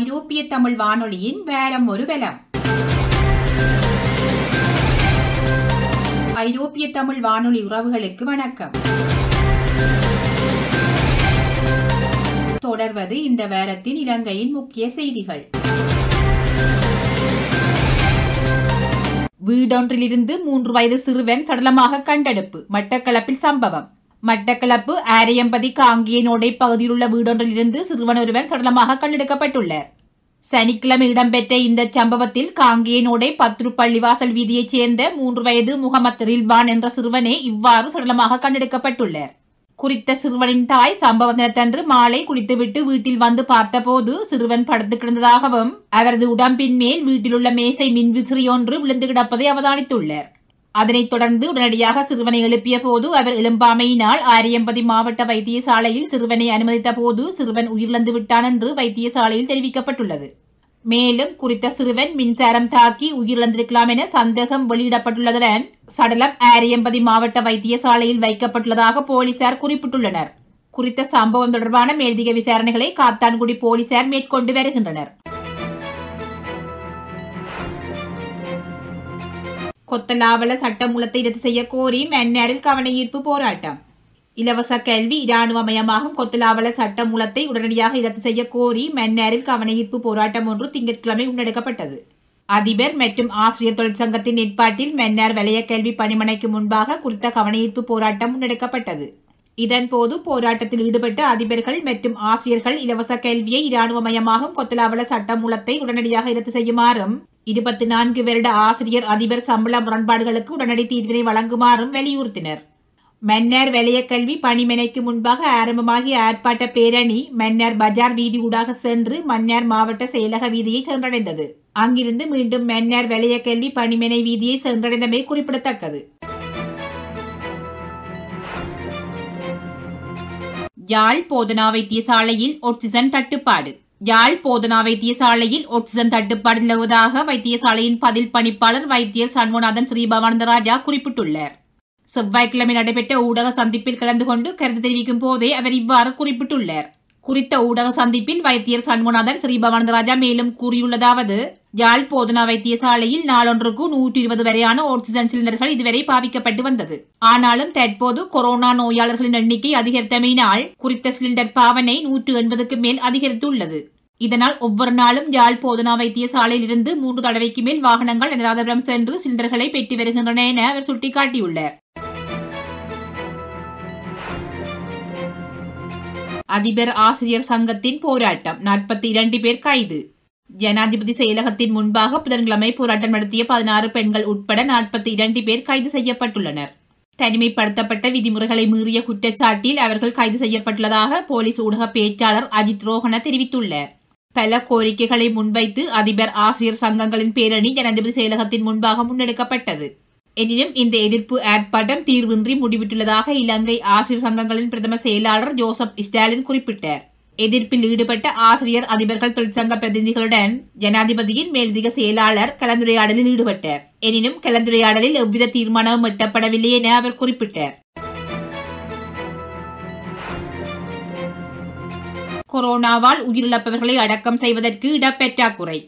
ஐரோப்பிய தமிழ் வானொலியின் வேரம் ஒரு வலம் ஐரோப்பிய தமிழ் வானொலி உறவுகளுக்கு வணக்கம் தொடர்வது இந்த வேரத்தின் இலங்கையின் முக்கிய செய்திகள் வீடொன்றிலிருந்து மூன்று வயது சிறுவன் சடலமாக கண்டெடுப்பு மட்டக்களப்பில் சம்பவம் மட்டக்களப்பு ஆரையம்பதி காங்கியனோடை பகுதியிலுள்ள வீடொன்றிலிருந்து சிறுவன் ஒருவன் சடலமாக கண்டெடுக்கப்பட்டுள்ளார் சனிக்கிழமை இடம்பெற்ற இந்த சம்பவத்தில் காங்கியனோடை பத்ரு பள்ளிவாசல் வீதியைச் சேர்ந்த மூன்று வயது முகமது ரில்வான் என்ற சிறுவனே இவ்வாறு சடலமாக கண்டெடுக்கப்பட்டுள்ளார் குறித்த சிறுவனின் தாய் சம்பவ தினத்தன்று மாலை குளித்துவிட்டு வீட்டில் வந்து பார்த்தபோது சிறுவன் படுத்து கிடந்ததாகவும் அவரது உடம்பின் மேல் வீட்டிலுள்ள மேசை மின்விசிறியொன்று விழுந்து கிடப்பதை அவதானித்துள்ளார் அதனைத் தொடர்ந்து உடனடியாக சிறுவனை எழுப்பிய போது அவர் எழும்பாமையினால் ஆரியம்பதி மாவட்ட வைத்தியசாலையில் சிறுவனை அனுமதித்த போது சிறுவன் உயிரிழந்து விட்டான் என்று வைத்தியசாலையில் தெரிவிக்கப்பட்டுள்ளது மேலும் குறித்த சிறுவன் மின்சாரம் தாக்கி உயிரிழந்திருக்கலாம் என சந்தேகம் வெளியிடப்பட்டுள்ளதுடன் சடலம் ஆரியம்பதி மாவட்ட வைத்தியசாலையில் வைக்கப்பட்டுள்ளதாக போலீசார் குறிப்பிட்டுள்ளனர் குறித்த சம்பவம் தொடர்பான மேல்திக விசாரணைகளை காத்தான்குடி போலீசார் மேற்கொண்டு வருகின்றனர் கொத்தலாவல சட்டமூலத்தை ரத்து செய்ய கோரி மென்னாரில் கவனயீர்ப்பு போராட்டம் இலவச கல்வி இராணுவமயமாகும் கொத்தலாவல சட்டமூலத்தை உடனடியாக ரத்து செய்ய கோரி மன்னாரில் கவனஈர்ப்பு போராட்டம் ஒன்று திங்கட்கிழமை முன்னெடுக்கப்பட்டது அதிபர் மற்றும் ஆசிரியர் தொழிற்சங்கத்தின் ஏற்பாட்டில் மென்னார் வலைய கல்வி பணிமனைக்கு முன்பாக குறித்த கவனயீர்ப்பு போராட்டம் முன்னெடுக்கப்பட்டது இதன்போது போராட்டத்தில் ஈடுபட்ட அதிபர்கள் மற்றும் ஆசிரியர்கள் இலவச கல்வியை இராணுவமயமாகும் கொத்தலாவல சட்டமூலத்தை உடனடியாக ரத்து செய்யுமாறும் இருபத்தி நான்கு வருட ஆசிரியர் அதிபர் சம்பள முரண்பாடுகளுக்கு உடனடி தீர்வினை வழங்குமாறும் வலியுறுத்தினர் மன்னர் கல்வி பணிமனைக்கு முன்பாக ஆரம்பமாகிய ஆர்ப்பாட்ட பேரணி மன்னர் பஜார் வீதி ஊடாக சென்று மன்னார் மாவட்ட செயலக வீதியை சென்றடைந்தது அங்கிருந்து மீண்டும் மன்னர் கல்வி பணிமனை வீதியை சென்றடைந்தமை குறிப்பிடத்தக்கது யாழ் போதனா வைத்தியசாலையில் ஆக்சிஜன் தட்டுப்பாடு யாழ் போதனா வைத்தியசாலையில் ஆக்சிஜன் தட்டுப்பாடு நிலவுவதாக வைத்தியசாலையின் பதில் பணிப்பாளர் வைத்தியர் சண்முநாதன் ஸ்ரீபவானந்தராஜா குறிப்பிட்டுள்ளார் செவ்வாய்க்கிழமை நடைபெற்ற ஊடக சந்திப்பில் கலந்து கொண்டு கருத்து தெரிவிக்கும் போதே அவர் இவ்வாறு குறிப்பிட்டுள்ளார் குறித்த ஊடக சந்திப்பில் வைத்தியர் சண்முநாதன் ஸ்ரீபவானந்தராஜா மேலும் கூறியுள்ளதாவது யாழ் போதனா வைத்தியசாலையில் நாளொன்றுக்கு நூற்றி இருபது வரையான ஆக்சிஜன் சிலிண்டர்கள் இதுவரை பாவிக்கப்பட்டு வந்தது ஆனாலும் தற்போது கொரோனா நோயாளர்களின் எண்ணிக்கை அதிகரித்தமையினால் குறித்த சிலிண்டர் பாவனை நூற்று எண்பதுக்கு மேல் அதிகரித்துள்ளது இதனால் ஒவ்வொரு நாளும் யாழ் போதனா வைத்தியசாலையில் இருந்து மூன்று தடவைக்கு மேல் வாகனங்கள் அனுராதபுரம் சென்று சிலிண்டர்களை பெற்று வருகின்றன என அவர் சுட்டிக்காட்டியுள்ளார் அதிபர் ஆசிரியர் சங்கத்தின் போராட்டம் நாற்பத்தி இரண்டு பேர் கைது ஜனாதிபதி செயலகத்தின் முன்பாக புதன்கிழமை போராட்டம் நடத்திய பதினாறு பெண்கள் உட்பட நாற்பத்தி இரண்டு பேர் கைது செய்யப்பட்டுள்ளனர் தனிமைப்படுத்தப்பட்ட விதிமுறைகளை மீறிய குற்றச்சாட்டில் அவர்கள் கைது செய்யப்பட்டுள்ளதாக போலீஸ் ஊடக பேச்சாளர் அஜித் ரோஹன தெரிவித்துள்ளார் பல கோரிக்கைகளை முன்வைத்து அதிபர் ஆசிரியர் சங்கங்களின் பேரணி ஜனாதிபதி செயலகத்தின் முன்பாக முன்னெடுக்கப்பட்டது எனினும் இந்த எதிர்ப்பு ஏற்பாட்டம் தீர்வின்றி முடிவிட்டுள்ளதாக இலங்கை ஆசிரியர் சங்கங்களின் பிரதம செயலாளர் ஜோசப் ஸ்டாலின் குறிப்பிட்டார் எதிர்ப்பில் ஈடுபட்ட ஆசிரியர் அதிபர்கள் தொழிற்சங்க பிரதிநிதிகளுடன் ஜனாதிபதியின் மேலதிக செயலாளர் கலந்துரையாடலில் ஈடுபட்டார் எனினும் கலந்துரையாடலில் எவ்வித தீர்மானமும் எட்டப்படவில்லை என அவர் குறிப்பிட்டார் கொரோனாவால் உயிரிழப்பவர்களை அடக்கம் செய்வதற்கு இடப்பெற்றாக்குறை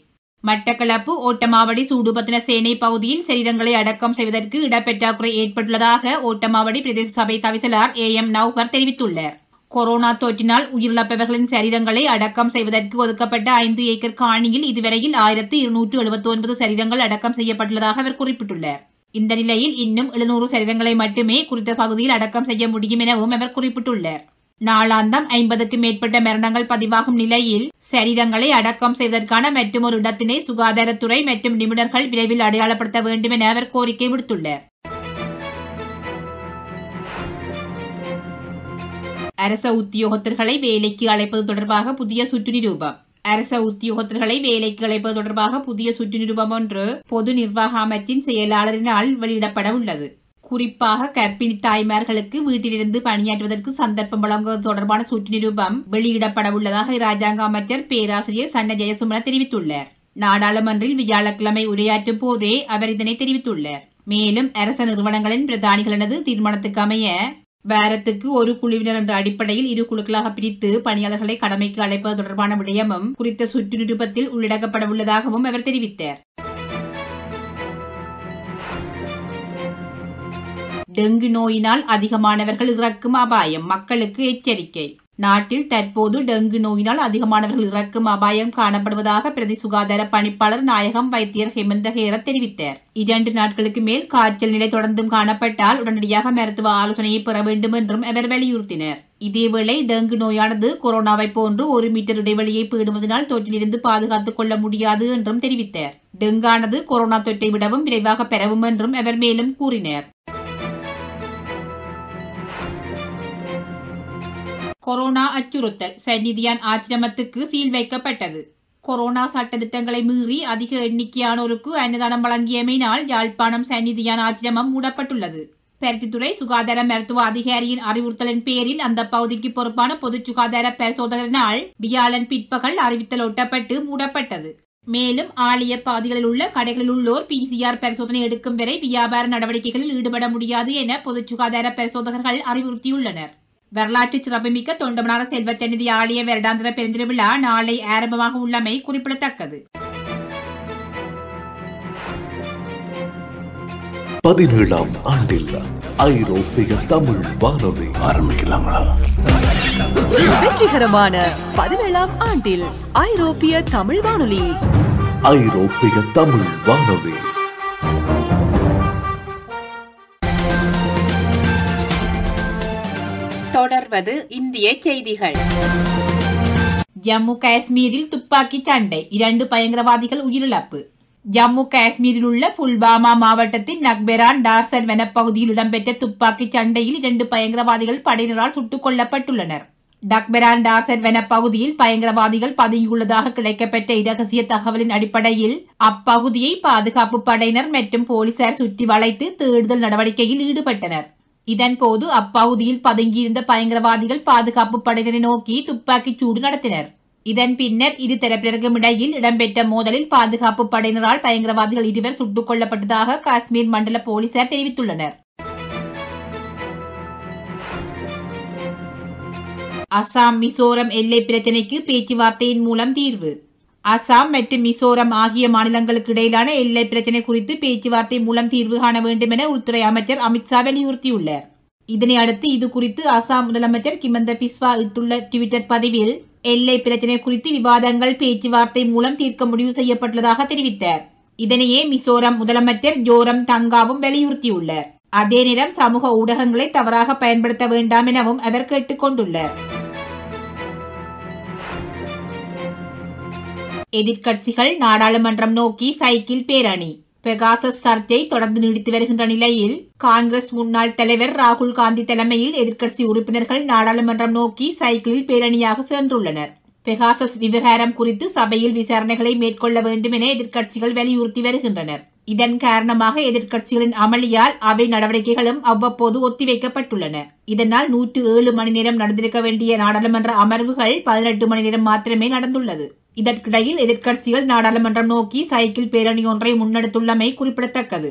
மட்டக்களப்பு ஓட்டமாவடி சூடுபத்தின சேனை பகுதியில் சரீரங்களை அடக்கம் செய்வதற்கு இடப்பெற்றாக்குறை ஏற்பட்டுள்ளதாக ஓட்டமாவடி பிரதேச சபை தவிசலார் ஏ எம் நவ்பர் தெரிவித்துள்ளார் கொரோனா தொற்றினால் உயிரிழப்பவர்களின் சரீரங்களை அடக்கம் செய்வதற்கு ஒதுக்கப்பட்ட ஐந்து ஏக்கர் காணியில் இதுவரையில் ஆயிரத்து இருநூற்று எழுபத்தி ஒன்பது சரீரங்கள் அடக்கம் செய்யப்பட்டுள்ளதாக அவர் குறிப்பிட்டுள்ளார் இந்த நிலையில் இன்னும் எழுநூறு சரீரங்களை மட்டுமே குறித்த பகுதியில் அடக்கம் செய்ய முடியும் எனவும் அவர் குறிப்பிட்டுள்ளார் நாளாந்தம் ஐம்பதுக்கு மேற்பட்ட மரணங்கள் பதிவாகும் நிலையில் சரீரங்களை அடக்கம் செய்வதற்கான மற்றும் ஒரு இடத்தினை சுகாதாரத்துறை மற்றும் நிபுணர்கள் விரைவில் அடையாளப்படுத்த வேண்டும் என அவர் கோரிக்கை விடுத்துள்ளார் அரச உத்தியோகத்தர்களை வேலைக்கு அழைப்பது தொடர்பாக புதிய சுற்று நிரூபம் அரச உத்தியோகத்தர்களை வேலைக்கு அழைப்பது தொடர்பாக புதிய சுற்று நிரூபம் ஒன்று பொது நிர்வாக அமைச்சின் செயலாளரினால் வெளியிடப்பட உள்ளது குறிப்பாக கர்ப்பிணி தாய்மார்களுக்கு வீட்டிலிருந்து பணியாற்றுவதற்கு சந்தர்ப்பம் வழங்குவது தொடர்பான சுற்றுநிரூபம் வெளியிடப்பட உள்ளதாக ராஜாங்க அமைச்சர் பேராசிரியர் சன்ன ஜெயசுமன தெரிவித்துள்ளார் நாடாளுமன்றில் வியாழக்கிழமை உரையாற்றும் போதே அவர் இதனை தெரிவித்துள்ளார் மேலும் அரச நிறுவனங்களின் பிரதானிகளனது தீர்மானத்துக்கு அமைய வாரத்துக்கு ஒரு குழுவினர் என்ற அடிப்படையில் இரு குழுக்களாக பிரித்து பணியாளர்களை கடமைக்கு அழைப்பது தொடர்பான விடயமும் குறித்த நிருபத்தில் உள்ளிடக்கப்பட உள்ளதாகவும் அவர் தெரிவித்தார் டெங்கு நோயினால் அதிகமானவர்கள் இறக்கும் அபாயம் மக்களுக்கு எச்சரிக்கை நாட்டில் தற்போது டெங்கு நோயினால் அதிகமானவர்கள் இறக்கும் அபாயம் காணப்படுவதாக பிரதி சுகாதார பணிப்பாளர் நாயகம் வைத்தியர் ஹெமந்த ஹேர தெரிவித்தார் இரண்டு நாட்களுக்கு மேல் காய்ச்சல் நிலை தொடர்ந்தும் காணப்பட்டால் உடனடியாக மருத்துவ ஆலோசனையை பெற வேண்டும் என்றும் அவர் வலியுறுத்தினர் இதேவேளை டெங்கு நோயானது கொரோனாவை போன்று ஒரு மீட்டர் இடைவெளியை பேடுவதனால் தொற்றிலிருந்து பாதுகாத்துக் கொள்ள முடியாது என்றும் தெரிவித்தார் டெங்கானது கொரோனா தொற்றை விடவும் விரைவாக பெறவும் என்றும் அவர் மேலும் கூறினார் கொரோனா அச்சுறுத்தல் சந்நிதியான் ஆசிரமத்துக்கு சீல் வைக்கப்பட்டது கொரோனா சட்டத்திட்டங்களை மீறி அதிக எண்ணிக்கையானோருக்கு அன்னதானம் வழங்கியமையினால் யாழ்ப்பாணம் சன்னிதியான் ஆசிரமம் மூடப்பட்டுள்ளது பருத்தித்துறை சுகாதார மருத்துவ அதிகாரியின் அறிவுறுத்தலின் பேரில் அந்த பகுதிக்கு பொறுப்பான பொது சுகாதார பரிசோதகரினால் வியாழன் பிற்பகல் அறிவித்தல் ஒட்டப்பட்டு மூடப்பட்டது மேலும் ஆலய பகுதிகளில் உள்ள கடைகளில் உள்ளோர் பிசிஆர் பரிசோதனை எடுக்கும் வரை வியாபார நடவடிக்கைகளில் ஈடுபட முடியாது என பொது சுகாதார பரிசோதகர்கள் அறிவுறுத்தியுள்ளனர் வரலாற்று சிறப்புமிக்க தொண்டமனார செல்வத்தனிதி ஆலய வருடாந்திர பெருந்திருவிழா நாளை ஆரம்பமாக உள்ளமை குறிப்பிடத்தக்கது பதினேழாம் ஆண்டில் ஐரோப்பிய தமிழ் வானொலி ஆரம்பிக்கலாங்களா வெற்றிகரமான பதினேழாம் ஆண்டில் ஐரோப்பிய தமிழ் வானொலி ஐரோப்பிய தமிழ் வானொலி தொடர்வது இந்திய செய்திகள் ஜம்மு காஷ்மீரில் துப்பாக்கி சண்டை இரண்டு பயங்கரவாதிகள் உயிரிழப்பு ஜம்மு காஷ்மீரில் உள்ள புல்வாமா மாவட்டத்தின் நக்பெரான் டார்சன் வனப்பகுதியில் இடம்பெற்ற துப்பாக்கி சண்டையில் இரண்டு பயங்கரவாதிகள் படையினரால் சுட்டுக் கொல்லப்பட்டுள்ளனர் டக்பெரான் டார்சன் வனப்பகுதியில் பயங்கரவாதிகள் பதுங்கியுள்ளதாக கிடைக்கப்பட்ட இரகசிய தகவலின் அடிப்படையில் அப்பகுதியை பாதுகாப்பு படையினர் மற்றும் போலீசார் சுற்றி வளைத்து தேடுதல் நடவடிக்கையில் ஈடுபட்டனர் இதன்போது அப்பகுதியில் பதுங்கியிருந்த பயங்கரவாதிகள் பாதுகாப்பு படையினரை நோக்கி துப்பாக்கிச் சூடு நடத்தினர் இதன் பின்னர் இரு இடையில் இடம்பெற்ற மோதலில் பாதுகாப்பு படையினரால் பயங்கரவாதிகள் இருவர் சுட்டுக் கொல்லப்பட்டதாக காஷ்மீர் மண்டல போலீசார் தெரிவித்துள்ளனர் அசாம் மிசோரம் எல்லை பிரச்சினைக்கு பேச்சுவார்த்தையின் மூலம் தீர்வு அசாம் மற்றும் மிசோரம் ஆகிய மாநிலங்களுக்கு இடையிலான எல்லை பிரச்சினை குறித்து பேச்சுவார்த்தை மூலம் தீர்வு காண வேண்டும் என உள்துறை அமைச்சர் அமித்ஷா வலியுறுத்தியுள்ளார் இதனை அடுத்து இது குறித்து அசாம் முதலமைச்சர் கிமந்த பிஸ்வா இட்டுள்ள டுவிட்டர் பதிவில் எல்லை பிரச்சினை குறித்து விவாதங்கள் பேச்சுவார்த்தை மூலம் தீர்க்க முடிவு செய்யப்பட்டுள்ளதாக தெரிவித்தார் இதனையே மிசோரம் முதலமைச்சர் ஜோரம் தங்காவும் வலியுறுத்தியுள்ளார் அதே நேரம் சமூக ஊடகங்களை தவறாக பயன்படுத்த வேண்டாம் எனவும் அவர் கேட்டுக்கொண்டுள்ளார் எதிர்க்கட்சிகள் நாடாளுமன்றம் நோக்கி சைக்கிள் பேரணி பெகாசஸ் சர்ச்சை தொடர்ந்து நீடித்து வருகின்ற நிலையில் காங்கிரஸ் முன்னாள் தலைவர் ராகுல் காந்தி தலைமையில் எதிர்க்கட்சி உறுப்பினர்கள் நாடாளுமன்றம் நோக்கி சைக்கிளில் பேரணியாக சென்றுள்ளனர் பெகாசஸ் விவகாரம் குறித்து சபையில் விசாரணைகளை மேற்கொள்ள வேண்டும் என எதிர்க்கட்சிகள் வலியுறுத்தி வருகின்றனர் இதன் காரணமாக எதிர்க்கட்சிகளின் அமளியால் அவை நடவடிக்கைகளும் அவ்வப்போது ஒத்திவைக்கப்பட்டுள்ளன இதனால் நூற்று ஏழு மணி நேரம் நடந்திருக்க வேண்டிய நாடாளுமன்ற அமர்வுகள் பதினெட்டு மணி நேரம் மாத்திரமே நடந்துள்ளது இதற்கிடையில் எதிர்க்கட்சிகள் நாடாளுமன்றம் நோக்கி சைக்கிள் பேரணி ஒன்றை முன்னெடுத்துள்ளமை குறிப்பிடத்தக்கது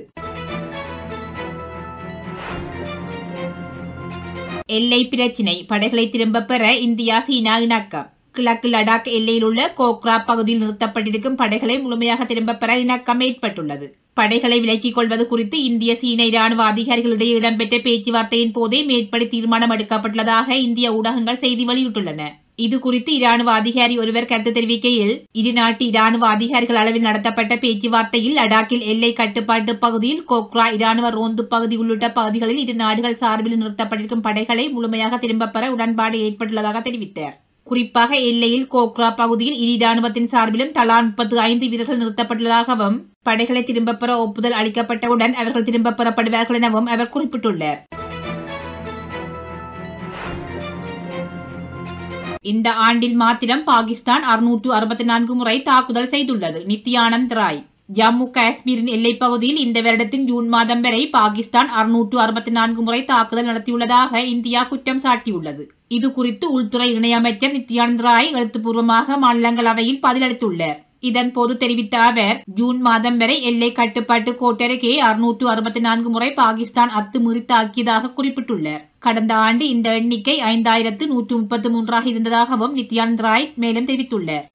எல்லை பிரச்சினை படைகளை திரும்ப பெற இந்தியா சீனா இணக்கம் கிழக்கு லடாக் எல்லையில் உள்ள கோக்ரா பகுதியில் நிறுத்தப்பட்டிருக்கும் படைகளை முழுமையாக திரும்ப பெற இணக்கம் ஏற்பட்டுள்ளது படைகளை விலக்கிக் கொள்வது குறித்து இந்திய சீன இராணுவ அதிகாரிகளிடையே இடம்பெற்ற பேச்சுவார்த்தையின் போதே மேற்படி தீர்மானம் எடுக்கப்பட்டுள்ளதாக இந்திய ஊடகங்கள் செய்தி வெளியிட்டுள்ளன இது குறித்து இராணுவ அதிகாரி ஒருவர் கருத்து தெரிவிக்கையில் இருநாட்டு இராணுவ அதிகாரிகள் அளவில் நடத்தப்பட்ட பேச்சுவார்த்தையில் லடாக்கில் எல்லை கட்டுப்பாட்டு பகுதியில் கோக்ரா இராணுவ ரோந்து பகுதி உள்ளிட்ட பகுதிகளில் இரு நாடுகள் சார்பில் நிறுத்தப்பட்டிருக்கும் படைகளை முழுமையாக திரும்பப் பெற உடன்பாடு ஏற்பட்டுள்ளதாக தெரிவித்தார் குறிப்பாக எல்லையில் கோக்ரா பகுதியில் இரு இராணுவத்தின் சார்பிலும் தலா முப்பத்து ஐந்து வீரர்கள் நிறுத்தப்பட்டுள்ளதாகவும் படைகளை திரும்பப் பெற ஒப்புதல் அளிக்கப்பட்டவுடன் அவர்கள் திரும்பப் பெறப்படுவார்கள் எனவும் அவர் குறிப்பிட்டுள்ளார் இந்த ஆண்டில் மாத்திரம் பாகிஸ்தான் அறுநூற்று அறுபத்தி நான்கு முறை தாக்குதல் செய்துள்ளது நித்யானந்த் ராய் ஜம்மு காஷ்மீரின் எல்லைப்பகுதியில் இந்த வருடத்தின் ஜூன் மாதம் வரை பாகிஸ்தான் அறுநூற்று அறுபத்தி நான்கு முறை தாக்குதல் நடத்தியுள்ளதாக இந்தியா குற்றம் சாட்டியுள்ளது இது குறித்து உள்துறை இணையமைச்சர் நித்யானந்த் ராய் எழுத்துப்பூர்வமாக மாநிலங்களவையில் பதிலளித்துள்ளார் இதன் போது தெரிவித்த அவர் ஜூன் மாதம் வரை எல்லை கட்டுப்பாட்டு கோட்டருகே அறுநூற்று அறுபத்தி நான்கு முறை பாகிஸ்தான் அத்துமீறி குறிப்பிட்டுள்ளார் கடந்த ஆண்டு இந்த எண்ணிக்கை ஐந்தாயிரத்து நூற்று முப்பத்தி மூன்றாக இருந்ததாகவும் நித்யானந்த் ராய் மேலும் தெரிவித்துள்ளார்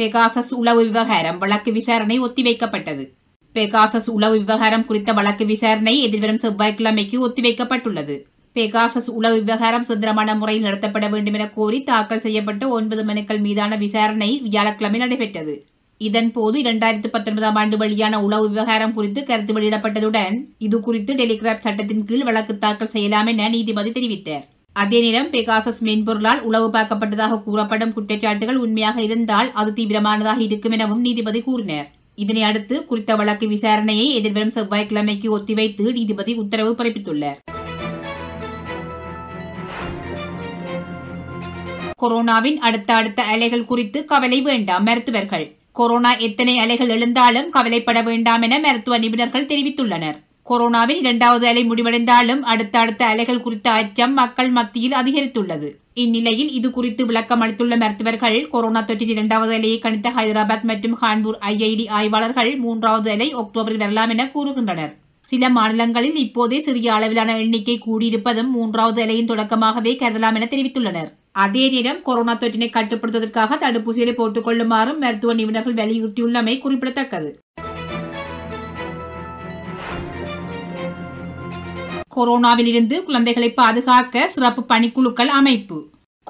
பெகாசஸ் உளவு விவகாரம் வழக்கு விசாரணை ஒத்திவைக்கப்பட்டது பெகாசஸ் உளவு விவகாரம் குறித்த வழக்கு விசாரணை எதிர்வரும் செவ்வாய்க்கிழமைக்கு ஒத்திவைக்கப்பட்டுள்ளது பெகாசஸ் உளவு விவகாரம் சுதந்திரமான முறையில் நடத்தப்பட வேண்டும் என கோரி தாக்கல் செய்யப்பட்ட ஒன்பது மனுக்கள் மீதான விசாரணை வியாழக்கிழமை நடைபெற்றது இதன்போது இரண்டாயிரத்து பத்தொன்பதாம் ஆண்டு வழியான உளவு விவகாரம் குறித்து கருத்து வெளியிடப்பட்டதுடன் இது குறித்து டெலிகிராப் சட்டத்தின் கீழ் வழக்கு தாக்கல் செய்யலாம் என நீதிபதி தெரிவித்தார் அதே நேரம் பெகாசஸ் மென்பொருளால் உளவு பார்க்கப்பட்டதாக கூறப்படும் குற்றச்சாட்டுகள் உண்மையாக இருந்தால் அது தீவிரமானதாக இருக்கும் எனவும் நீதிபதி கூறினார் இதனை அடுத்து குறித்த வழக்கு விசாரணையை எதிர்வரும் செவ்வாய்க்கிழமைக்கு ஒத்திவைத்து நீதிபதி உத்தரவு பிறப்பித்துள்ளார் கொரோனாவின் அடுத்த அடுத்த அலைகள் குறித்து கவலை வேண்டாம் மருத்துவர்கள் கொரோனா எத்தனை அலைகள் எழுந்தாலும் கவலைப்பட வேண்டாம் என மருத்துவ நிபுணர்கள் தெரிவித்துள்ளனர் கொரோனாவின் இரண்டாவது அலை முடிவடைந்தாலும் அடுத்த அடுத்த அலைகள் குறித்த அச்சம் மக்கள் மத்தியில் அதிகரித்துள்ளது இந்நிலையில் இது குறித்து விளக்கம் அளித்துள்ள மருத்துவர்கள் கொரோனா தொற்றின் இரண்டாவது அலையை கணித்த ஹைதராபாத் மற்றும் ஹான்பூர் ஐஐடி ஆய்வாளர்கள் மூன்றாவது அலை அக்டோபரில் வரலாம் என கூறுகின்றனர் சில மாநிலங்களில் இப்போதே சிறிய அளவிலான எண்ணிக்கை கூடியிருப்பதும் மூன்றாவது அலையின் தொடக்கமாகவே கருதலாம் என தெரிவித்துள்ளனர் அதே நேரம் கொரோனா தொற்றினை கட்டுப்படுத்துவதற்காக தடுப்பூசிகளை போட்டுக் கொள்ளுமாறும் மருத்துவ நிபுணர்கள் வலியுறுத்தியுள்ளமை குறிப்பிடத்தக்கது கொரோனாவிலிருந்து குழந்தைகளை பாதுகாக்க சிறப்பு பணிக்குழுக்கள் அமைப்பு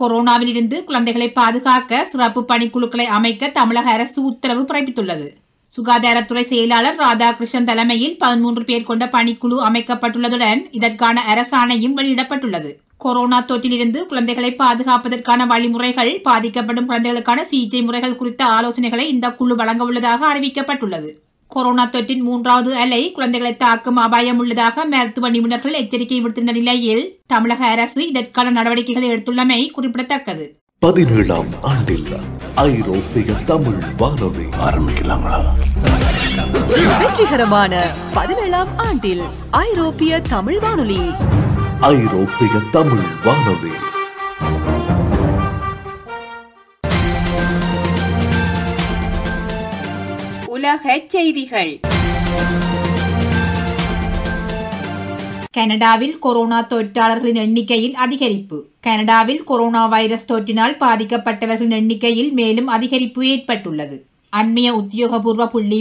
கொரோனாவிலிருந்து குழந்தைகளை பாதுகாக்க சிறப்பு பணிக்குழுக்களை அமைக்க தமிழக அரசு உத்தரவு பிறப்பித்துள்ளது சுகாதாரத்துறை செயலாளர் ராதாகிருஷ்ணன் தலைமையில் பதிமூன்று பேர் கொண்ட பணிக்குழு அமைக்கப்பட்டுள்ளதுடன் இதற்கான அரசாணையும் வெளியிடப்பட்டுள்ளது கொரோனா தொற்றிலிருந்து குழந்தைகளை பாதுகாப்பதற்கான வழிமுறைகள் பாதிக்கப்படும் குழந்தைகளுக்கான சிகிச்சை முறைகள் குறித்த ஆலோசனைகளை இந்த குழு வழங்க உள்ளதாக அறிவிக்கப்பட்டுள்ளது கொரோனா தொற்றின் மூன்றாவது அலை குழந்தைகளை தாக்கும் அபாயம் உள்ளதாக மருத்துவ நிபுணர்கள் எச்சரிக்கை விடுத்திருந்த நிலையில் தமிழக அரசு இதற்கான நடவடிக்கைகளை எடுத்துள்ளமை குறிப்பிடத்தக்கது பதினேழாம் ஆண்டில் ஐரோப்பிய தமிழ் வானொலி ஆரம்பிக்கலாங்களா வெற்றிகரமான பதினேழாம் ஆண்டில் ஐரோப்பிய தமிழ் வானொலி ஐரோப்பிய தமிழ் வானொலி உலக செய்திகள் கனடாவில் கொரோனா தொற்றாளர்களின் எண்ணிக்கையில் அதிகரிப்பு கனடாவில் கொரோனா வைரஸ் தொற்றினால் பாதிக்கப்பட்டவர்களின் எண்ணிக்கையில் மேலும் அதிகரிப்பு ஏற்பட்டுள்ளது அண்மைய உத்தியோகபூர்வ புள்ளி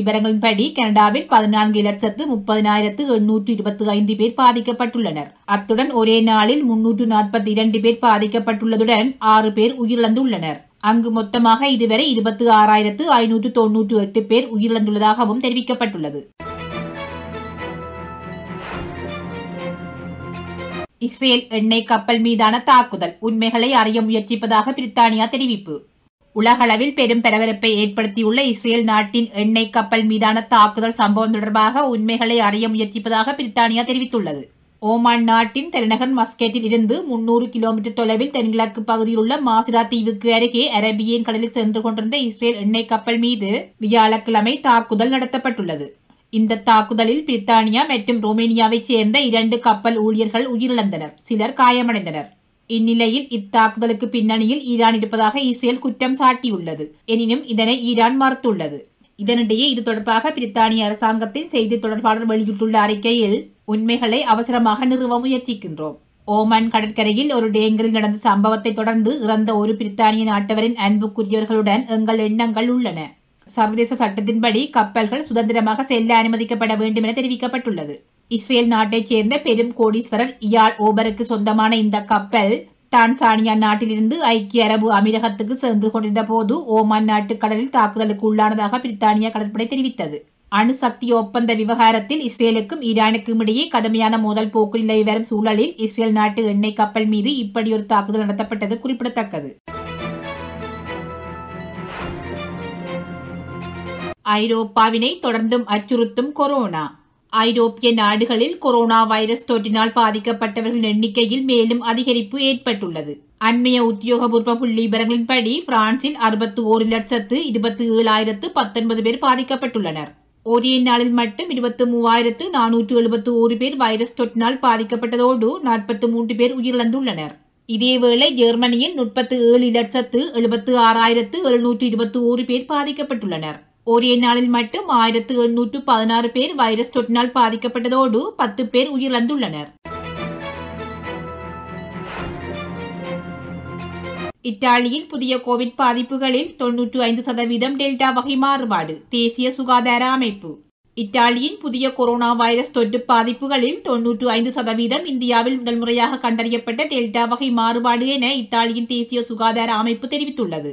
படி கனடாவில் பதினான்கு லட்சத்து முப்பதினாயிரத்து எண்ணூற்று இருபத்தி ஐந்து பேர் பாதிக்கப்பட்டுள்ளனர் அத்துடன் ஒரே நாளில் முன்னூற்று நாற்பத்தி இரண்டு பேர் பாதிக்கப்பட்டுள்ளதுடன் ஆறு பேர் உயிரிழந்துள்ளனர் அங்கு மொத்தமாக இதுவரை இருபத்தி ஆறாயிரத்து ஐநூற்று தொன்னூற்று எட்டு பேர் உயிரிழந்துள்ளதாகவும் தெரிவிக்கப்பட்டுள்ளது இஸ்ரேல் எண்ணெய் கப்பல் மீதான தாக்குதல் உண்மைகளை அறிய முயற்சிப்பதாக பிரித்தானியா தெரிவிப்பு உலகளவில் பெரும் பரபரப்பை ஏற்படுத்தியுள்ள இஸ்ரேல் நாட்டின் எண்ணெய் கப்பல் மீதான தாக்குதல் சம்பவம் தொடர்பாக உண்மைகளை அறிய முயற்சிப்பதாக பிரித்தானியா தெரிவித்துள்ளது ஓமான் நாட்டின் தலைநகர் மஸ்கேட்டில் இருந்து முன்னூறு கிலோமீட்டர் தொலைவில் தென்கிழக்கு பகுதியில் உள்ள மாசிரா தீவுக்கு அருகே அரேபியன் கடலில் சென்று கொண்டிருந்த இஸ்ரேல் எண்ணெய் கப்பல் மீது வியாழக்கிழமை தாக்குதல் நடத்தப்பட்டுள்ளது இந்த தாக்குதலில் பிரித்தானியா மற்றும் ரோமேனியாவைச் சேர்ந்த இரண்டு கப்பல் ஊழியர்கள் உயிரிழந்தனர் சிலர் காயமடைந்தனர் இந்நிலையில் இத்தாக்குதலுக்கு பின்னணியில் ஈரான் இருப்பதாக இஸ்ரேல் குற்றம் சாட்டியுள்ளது எனினும் இதனை ஈரான் மறுத்துள்ளது இதனிடையே இது தொடர்பாக பிரித்தானிய அரசாங்கத்தின் செய்தி தொடர்பாளர் வெளியிட்டுள்ள அறிக்கையில் உண்மைகளை அவசரமாக நிறுவ முயற்சிக்கின்றோம் ஓமன் கடற்கரையில் ஒரு டேங்கரில் நடந்த சம்பவத்தை தொடர்ந்து இறந்த ஒரு பிரித்தானிய நாட்டவரின் அன்புக்குரியவர்களுடன் எங்கள் எண்ணங்கள் உள்ளன சர்வதேச சட்டத்தின்படி கப்பல்கள் சுதந்திரமாக செல்ல அனுமதிக்கப்பட வேண்டும் என தெரிவிக்கப்பட்டுள்ளது இஸ்ரேல் நாட்டைச் சேர்ந்த பெரும் கோடீஸ்வரர் இயால் ஓபருக்கு சொந்தமான இந்த கப்பல் தான்சானியா நாட்டிலிருந்து ஐக்கிய அரபு அமீரகத்துக்கு சென்று கொண்டிருந்த போது ஓமான் நாட்டு கடலில் தாக்குதலுக்கு உள்ளானதாக பிரித்தானிய கடற்படை தெரிவித்தது அணுசக்தி ஒப்பந்த விவகாரத்தில் இஸ்ரேலுக்கும் ஈரானுக்கும் இடையே கடுமையான மோதல் போக்கு நிலை வரும் சூழலில் இஸ்ரேல் நாட்டு எண்ணெய் கப்பல் மீது இப்படியொரு தாக்குதல் நடத்தப்பட்டது குறிப்பிடத்தக்கது ஐரோப்பாவினை தொடர்ந்தும் அச்சுறுத்தும் கொரோனா ஐரோப்பிய நாடுகளில் கொரோனா வைரஸ் தொற்றினால் பாதிக்கப்பட்டவர்களின் எண்ணிக்கையில் மேலும் அதிகரிப்பு ஏற்பட்டுள்ளது அண்மைய உத்தியோகபூர்வ விவரங்களின்படி பிரான்சில் அறுபத்தி ஓரு லட்சத்து இருபத்தி ஏழாயிரத்து பத்தொன்பது பேர் பாதிக்கப்பட்டுள்ளனர் ஒரே நாளில் மட்டும் இருபத்தி மூவாயிரத்து நானூற்று எழுபத்து ஒரு பேர் வைரஸ் தொற்றினால் பாதிக்கப்பட்டதோடு நாற்பத்தி மூன்று பேர் உயிரிழந்துள்ளனர் இதேவேளை ஜெர்மனியில் முப்பத்து ஏழு லட்சத்து எழுபத்து ஆறாயிரத்து எழுநூற்று இருபத்தி ஒரு பேர் பாதிக்கப்பட்டுள்ளனர் ஒரே மட்டும் ஆயிரத்து எண்ணூற்று பதினாறு பேர் வைரஸ் தொற்றினால் பாதிக்கப்பட்டதோடு பத்து பேர் உயிரிழந்துள்ளனர் இத்தாலியில் புதிய கோவிட் பாதிப்புகளில் தொன்னூற்று ஐந்து சதவீதம் டெல்டா வகை மாறுபாடு தேசிய சுகாதார அமைப்பு இத்தாலியின் புதிய கொரோனா வைரஸ் தொற்று பாதிப்புகளில் தொன்னூற்று ஐந்து சதவீதம் இந்தியாவில் முதல் முறையாக கண்டறியப்பட்ட டெல்டா வகை மாறுபாடு என இத்தாலியின் தேசிய சுகாதார அமைப்பு தெரிவித்துள்ளது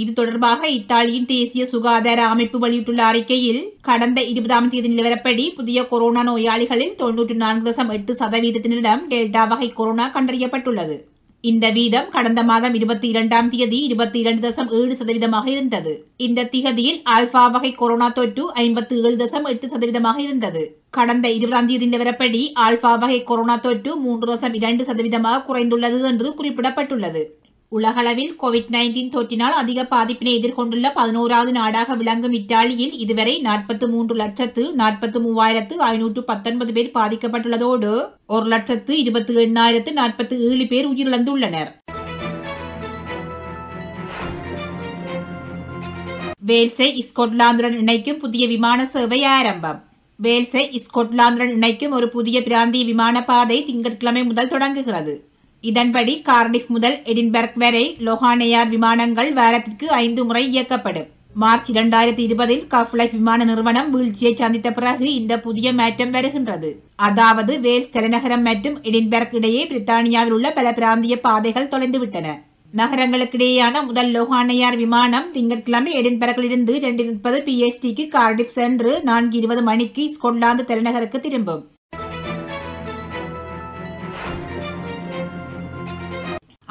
இது தொடர்பாக இத்தாலியின் தேசிய சுகாதார அமைப்பு வெளியிட்டுள்ள அறிக்கையில் கடந்த இருபதாம் தேதி நிலவரப்படி புதிய கொரோனா நோயாளிகளில் தொன்னூற்று நான்கு தசம் எட்டு சதவீதத்தினரிடம் டெல்டா வகை கொரோனா கண்டறியப்பட்டுள்ளது இந்த வீதம் கடந்த மாதம் இருபத்தி இரண்டாம் தேதி இருபத்தி இரண்டு தசம் ஏழு சதவீதமாக இருந்தது இந்த திகதியில் ஆல்பா வகை கொரோனா தொற்று ஐம்பத்தி ஏழு தசம் எட்டு சதவீதமாக இருந்தது கடந்த இருபதாம் தேதி நிலவரப்படி ஆல்பா வகை கொரோனா தொற்று மூன்று தசம் இரண்டு சதவீதமாக குறைந்துள்ளது என்று குறிப்பிடப்பட்டுள்ளது உலகளவில் கோவிட் நைன்டீன் தொற்றினால் அதிக பாதிப்பினை எதிர்கொண்டுள்ள பதினோராவது நாடாக விளங்கும் இத்தாலியில் இதுவரை நாற்பத்தி மூன்று லட்சத்து நாற்பத்தி மூவாயிரத்து ஐநூற்று பத்தொன்பது பேர் பாதிக்கப்பட்டுள்ளதோடு ஒரு லட்சத்து இருபத்தி எண்ணாயிரத்து நாற்பத்தி ஏழு பேர் உயிரிழந்துள்ளனர் வேல்ஸை ஸ்கொட்லாந்துடன் இணைக்கும் புதிய விமான சேவை ஆரம்பம் வேல்ஸை ஸ்கொட்லாந்துடன் இணைக்கும் ஒரு புதிய பிராந்திய விமான பாதை திங்கட்கிழமை முதல் தொடங்குகிறது இதன்படி கார்டிஃப் முதல் எடின்பர்க் வரை லோஹானேயார் விமானங்கள் வாரத்திற்கு ஐந்து முறை இயக்கப்படும் மார்ச் இரண்டாயிரத்தி இருபதில் கஃப்லைஃப் விமான நிறுவனம் வீழ்ச்சியை சந்தித்த பிறகு இந்த புதிய மாற்றம் வருகின்றது அதாவது வேல்ஸ் தலைநகரம் மற்றும் எடின்பர்க் இடையே பிரித்தானியாவில் உள்ள பல பிராந்திய பாதைகள் தொலைந்துவிட்டன நகரங்களுக்கிடையேயான முதல் லோஹானையார் விமானம் திங்கட்கிழமை எடின்பர்க்கிலிருந்து இரண்டு முப்பது பிஎஸ்டிக்கு கார்டிஃப் சென்று நான்கு இருபது மணிக்கு ஸ்கொட்லாந்து தலைநகருக்கு திரும்பும்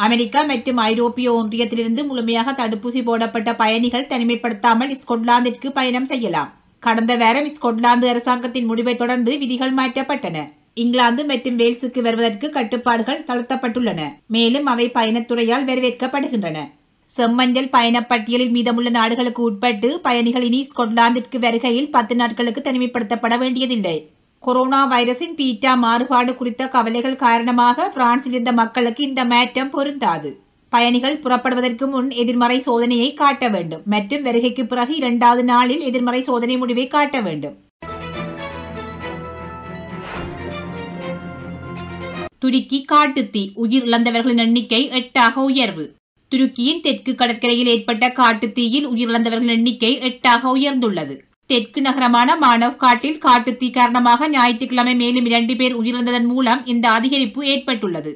அமெரிக்கா மற்றும் ஐரோப்பிய ஒன்றியத்திலிருந்து முழுமையாக தடுப்பூசி போடப்பட்ட பயணிகள் தனிமைப்படுத்தாமல் ஸ்கொட்லாந்திற்கு பயணம் செய்யலாம் கடந்த வாரம் ஸ்கொட்லாந்து அரசாங்கத்தின் முடிவை தொடர்ந்து விதிகள் மாற்றப்பட்டன இங்கிலாந்து மற்றும் வேல்ஸுக்கு வருவதற்கு கட்டுப்பாடுகள் தளர்த்தப்பட்டுள்ளன மேலும் அவை பயணத்துறையால் வரவேற்கப்படுகின்றன செம்மஞ்சள் பயணப்பட்டியலில் மீதமுள்ள நாடுகளுக்கு உட்பட்டு பயணிகள் இனி ஸ்கொட்லாந்திற்கு வருகையில் பத்து நாட்களுக்கு தனிமைப்படுத்தப்பட வேண்டியதில்லை கொரோனா வைரஸின் பீட்டா மாறுபாடு குறித்த கவலைகள் காரணமாக பிரான்சில் இருந்த மக்களுக்கு இந்த மாற்றம் பொருந்தாது பயணிகள் புறப்படுவதற்கு முன் எதிர்மறை சோதனையை காட்ட வேண்டும் மற்றும் வருகைக்கு பிறகு இரண்டாவது நாளில் எதிர்மறை சோதனை முடிவை காட்ட வேண்டும் துருக்கி காட்டுத்தீ உயிர் இழந்தவர்களின் எண்ணிக்கை எட்டாக உயர்வு துருக்கியின் தெற்கு கடற்கரையில் ஏற்பட்ட காட்டுத்தீயில் உயிரிழந்தவர்களின் எண்ணிக்கை எட்டாக உயர்ந்துள்ளது தெற்கு நகரமான மாணவ் காட்டில் தீ காரணமாக ஞாயிற்றுக்கிழமை மேலும் இரண்டு பேர் உயிரிழந்ததன் மூலம் இந்த அதிகரிப்பு ஏற்பட்டுள்ளது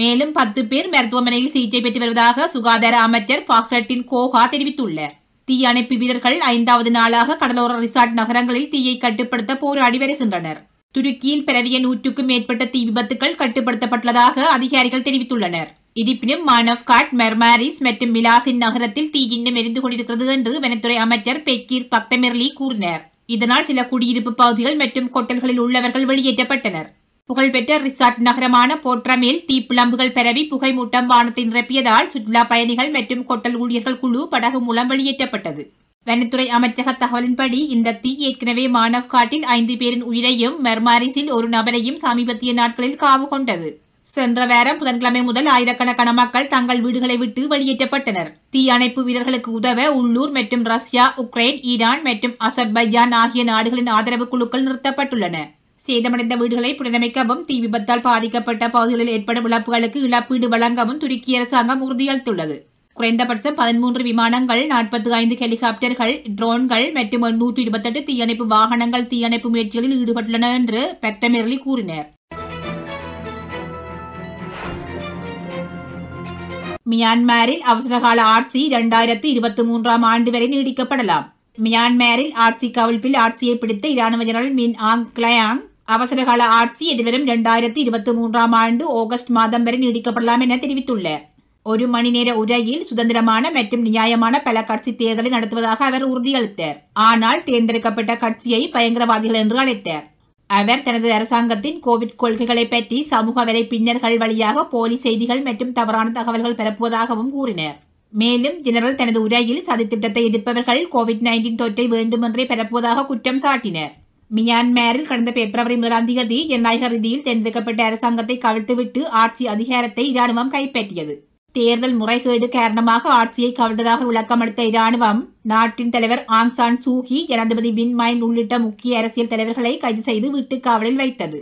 மேலும் பத்து பேர் மருத்துவமனையில் சிகிச்சை பெற்று வருவதாக சுகாதார அமைச்சர் பாக்ரட்டின் கோஹா தெரிவித்துள்ளார் தீ அணைப்பு வீரர்கள் ஐந்தாவது நாளாக கடலோர ரிசார்ட் நகரங்களில் தீயை கட்டுப்படுத்த போராடி வருகின்றனர் துருக்கியில் பரவிய நூற்றுக்கும் மேற்பட்ட தீ விபத்துகள் கட்டுப்படுத்தப்பட்டுள்ளதாக அதிகாரிகள் தெரிவித்துள்ளனர் இருப்பினும் மானவ்காட் மெர்மாரிஸ் மற்றும் மிலாசின் நகரத்தில் தீ இன்னும் எரிந்து கொண்டிருக்கிறது என்று வனத்துறை அமைச்சர் பெக்கீர் பக்தமிர்லி கூறினர் இதனால் சில குடியிருப்பு பகுதிகள் மற்றும் கொட்டல்களில் உள்ளவர்கள் வெளியேற்றப்பட்டனர் புகழ்பெற்ற ரிசார்ட் நகரமான போட்ரமில் தீப்புலம்புகள் பரவி புகைமூட்டம் வானத்தை நிரப்பியதால் சுற்றுலா பயணிகள் மற்றும் கொட்டல் ஊழியர்கள் குழு படகு மூலம் வெளியேற்றப்பட்டது வனத்துறை அமைச்சக தகவலின்படி இந்த தீ ஏற்கனவே மாணவ் காட்டில் ஐந்து பேரின் உயிரையும் மெர்மாரிஸில் ஒரு நபரையும் சமீபத்திய நாட்களில் காவு கொண்டது சென்ற வாரம் புதன்கிழமை முதல் ஆயிரக்கணக்கான மக்கள் தங்கள் வீடுகளை விட்டு வெளியேற்றப்பட்டனர் தீ அணைப்பு வீரர்களுக்கு உதவ உள்ளூர் மற்றும் ரஷ்யா உக்ரைன் ஈரான் மற்றும் அசர்பைஜான் ஆகிய நாடுகளின் ஆதரவு குழுக்கள் நிறுத்தப்பட்டுள்ளன சேதமடைந்த வீடுகளை புனரமைக்கவும் தீ விபத்தால் பாதிக்கப்பட்ட பகுதிகளில் ஏற்படும் இழப்புகளுக்கு இழப்பீடு வழங்கவும் துருக்கி அரசாங்கம் உறுதியளித்துள்ளது குறைந்தபட்சம் பதிமூன்று விமானங்கள் நாற்பத்தி ஐந்து ஹெலிகாப்டர்கள் ட்ரோன்கள் மற்றும் நூற்றி இருபத்தெட்டு தீயணைப்பு வாகனங்கள் தீயணைப்பு முயற்சிகளில் ஈடுபட்டுள்ளன என்று பெட்டமெர்லி கூறினர் மியான்மரில் அவசரகால ஆட்சி இரண்டாயிரத்தி இருபத்தி மூன்றாம் ஆண்டு வரை நீடிக்கப்படலாம் மியான்மரில் ஆட்சி கவிழ்ப்பில் ஆட்சியை பிடித்த இராணுவ ஜெனரல் மின் ஆங் கிளயாங் அவசரகால ஆட்சி எதிர்வரும் இரண்டாயிரத்தி இருபத்தி மூன்றாம் ஆண்டு ஆகஸ்ட் மாதம் வரை நீடிக்கப்படலாம் என தெரிவித்துள்ளார் ஒரு மணி நேர உரையில் சுதந்திரமான மற்றும் நியாயமான பல கட்சி தேர்தலை நடத்துவதாக அவர் உறுதியளித்தார் ஆனால் தேர்ந்தெடுக்கப்பட்ட கட்சியை பயங்கரவாதிகள் என்று அழைத்தார் அவர் தனது அரசாங்கத்தின் கோவிட் கொள்கைகளை பற்றி சமூக வரை பின்னர்கள் வழியாக போலி செய்திகள் மற்றும் தவறான தகவல்கள் பெறப்புவதாகவும் கூறினார் மேலும் ஜெனரல் தனது உரையில் சதித்திட்டத்தை எதிர்ப்பவர்கள் கோவிட் நைன்டீன் தொற்றை வேண்டுமென்றே பெறப்புவதாக குற்றம் சாட்டினர் மியான்மரில் கடந்த பிப்ரவரி முதலாம் தேதி ஜனநாயக ரீதியில் தேர்ந்தெடுக்கப்பட்ட அரசாங்கத்தை கவிழ்த்துவிட்டு ஆட்சி அதிகாரத்தை இராணுவம் கைப்பற்றியது தேர்தல் முறைகேடு காரணமாக ஆட்சியை கவிழ்ந்ததாக விளக்கமளித்த இராணுவம் நாட்டின் தலைவர் ஆங்சான் சூகி ஜனாதிபதி பின் மைன் உள்ளிட்ட முக்கிய அரசியல் தலைவர்களை கைது செய்து வீட்டுக்காவலில் வைத்தது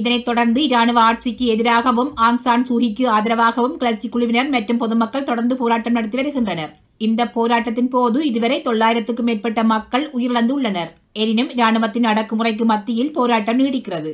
இதனைத் தொடர்ந்து இராணுவ ஆட்சிக்கு எதிராகவும் ஆங்சான் சூகிக்கு ஆதரவாகவும் கிளர்ச்சி குழுவினர் மற்றும் பொதுமக்கள் தொடர்ந்து போராட்டம் நடத்தி வருகின்றனர் இந்த போராட்டத்தின் போது இதுவரை தொள்ளாயிரத்துக்கும் மேற்பட்ட மக்கள் உயிரிழந்துள்ளனர் எனினும் இராணுவத்தின் அடக்குமுறைக்கு மத்தியில் போராட்டம் நீடிக்கிறது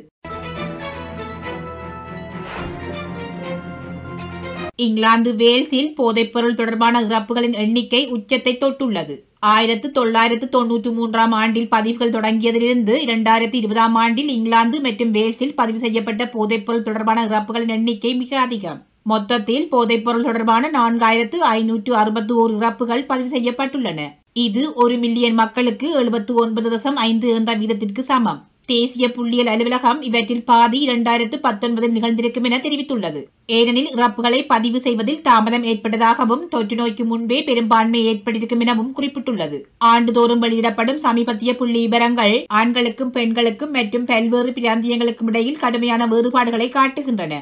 இங்கிலாந்து வேல்ஸில் போதைப்பொருள் தொடர்பான இறப்புகளின் எண்ணிக்கை உச்சத்தை தொட்டுள்ளது ஆயிரத்து தொள்ளாயிரத்து தொன்னூற்று மூன்றாம் ஆண்டில் பதிவுகள் தொடங்கியதிலிருந்து இரண்டாயிரத்தி இருபதாம் ஆண்டில் இங்கிலாந்து மற்றும் வேல்ஸில் பதிவு செய்யப்பட்ட போதைப்பொருள் தொடர்பான இறப்புகளின் எண்ணிக்கை மிக அதிகம் மொத்தத்தில் போதைப்பொருள் தொடர்பான நான்காயிரத்து ஐநூற்று அறுபத்தி ஓர் இறப்புகள் பதிவு செய்யப்பட்டுள்ளன இது ஒரு மில்லியன் மக்களுக்கு எழுபத்து ஒன்பது தசம் ஐந்து என்ற வீதத்திற்கு சமம் தேசிய புள்ளியல் அலுவலகம் இவற்றில் பாதி இரண்டாயிரத்து பத்தொன்பதில் நிகழ்ந்திருக்கும் என தெரிவித்துள்ளது ஏனெனில் இறப்புகளை பதிவு செய்வதில் தாமதம் ஏற்பட்டதாகவும் தொற்று நோய்க்கு முன்பே பெரும்பான்மை ஏற்பட்டிருக்கும் எனவும் குறிப்பிட்டுள்ளது ஆண்டுதோறும் வெளியிடப்படும் சமீபத்திய புள்ளி விவரங்கள் ஆண்களுக்கும் பெண்களுக்கும் மற்றும் பல்வேறு பிராந்தியங்களுக்கும் இடையில் கடுமையான வேறுபாடுகளை காட்டுகின்றன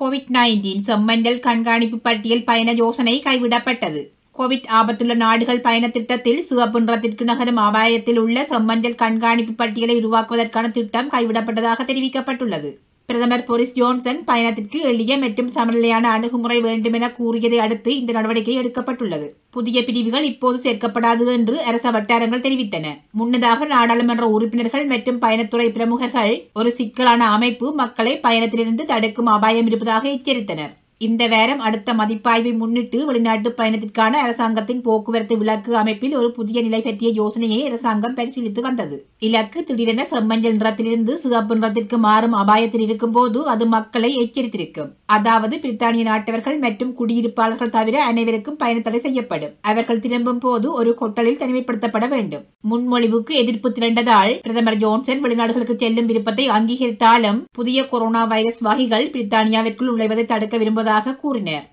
கோவிட் நைன்டீன் செம்மஞ்சல் கண்காணிப்பு பட்டியல் பயண யோசனை கைவிடப்பட்டது கோவிட் ஆபத்துள்ள நாடுகள் பயண திட்டத்தில் சிவப்பு நிறத்திற்கு நகரும் அபாயத்தில் உள்ள செம்மஞ்சள் கண்காணிப்பு பட்டியலை உருவாக்குவதற்கான திட்டம் கைவிடப்பட்டதாக தெரிவிக்கப்பட்டுள்ளது பிரதமர் போரிஸ் ஜோன்சன் பயணத்திற்கு எளிய மற்றும் சமநிலையான அணுகுமுறை வேண்டும் என கூறியதை அடுத்து இந்த நடவடிக்கை எடுக்கப்பட்டுள்ளது புதிய பிரிவுகள் இப்போது சேர்க்கப்படாது என்று அரச வட்டாரங்கள் தெரிவித்தன முன்னதாக நாடாளுமன்ற உறுப்பினர்கள் மற்றும் பயணத்துறை பிரமுகர்கள் ஒரு சிக்கலான அமைப்பு மக்களை பயணத்திலிருந்து தடுக்கும் அபாயம் இருப்பதாக எச்சரித்தனர் இந்த வேரம் அடுத்த மதிப்பாய்வை முன்னிட்டு வெளிநாட்டு பயணத்திற்கான அரசாங்கத்தின் போக்குவரத்து விளக்கு அமைப்பில் ஒரு புதிய நிலை பற்றிய யோசனையை அரசாங்கம் பரிசீலித்து வந்தது இலக்கு திடீரென செம்மஞ்சள் நிறத்திலிருந்து சிகப்பு நிறத்திற்கு மாறும் அபாயத்தில் இருக்கும் போது அது மக்களை எச்சரித்திருக்கும் அதாவது பிரித்தானிய நாட்டவர்கள் மற்றும் குடியிருப்பாளர்கள் தவிர அனைவருக்கும் பயணத்தடை செய்யப்படும் அவர்கள் திரும்பும் போது ஒரு ஹோட்டலில் தனிமைப்படுத்தப்பட வேண்டும் முன்மொழிவுக்கு எதிர்ப்பு திரண்டதால் பிரதமர் ஜோன்சன் வெளிநாடுகளுக்கு செல்லும் விருப்பத்தை அங்கீகரித்தாலும் புதிய கொரோனா வைரஸ் வகைகள் பிரித்தானியாவிற்குள் நுழைவதை தடுக்க விரும்புவதாக இருப்பதாக கூறினர்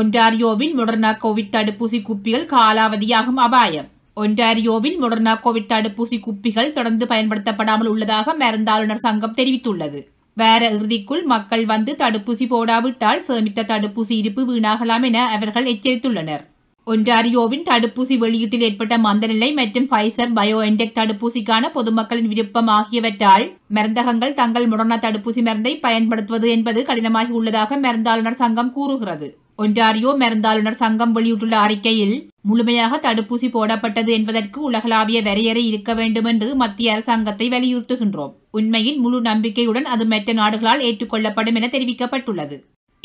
ஒன்டாரியோவில் மொடர்னா கோவிட் தடுப்பூசி குப்பிகள் காலாவதியாகும் அபாயம் ஒன்டாரியோவில் மொடர்னா கோவிட் தடுப்பூசி குப்பிகள் தொடர்ந்து பயன்படுத்தப்படாமல் உள்ளதாக மருந்தாளுநர் சங்கம் தெரிவித்துள்ளது வேற இறுதிக்குள் மக்கள் வந்து தடுப்பூசி போடாவிட்டால் சேமித்த தடுப்பூசி இருப்பு வீணாகலாம் என அவர்கள் எச்சரித்துள்ளனர் ஒன்டாரியோவின் தடுப்பூசி வெளியீட்டில் ஏற்பட்ட மந்தநிலை மற்றும் ஃபைசர் பயோ என்டெக் தடுப்பூசிக்கான பொதுமக்களின் விருப்பம் ஆகியவற்றால் மருந்தகங்கள் தங்கள் முடனா தடுப்பூசி மருந்தை பயன்படுத்துவது என்பது கடினமாகி உள்ளதாக மருந்தாளுநர் சங்கம் கூறுகிறது ஒன்டாரியோ மருந்தாளுநர் சங்கம் வெளியிட்டுள்ள அறிக்கையில் முழுமையாக தடுப்பூசி போடப்பட்டது என்பதற்கு உலகளாவிய வரையறை இருக்க வேண்டும் என்று மத்திய அரசாங்கத்தை வலியுறுத்துகின்றோம் உண்மையில் முழு நம்பிக்கையுடன் அது மற்ற நாடுகளால் ஏற்றுக்கொள்ளப்படும் என தெரிவிக்கப்பட்டுள்ளது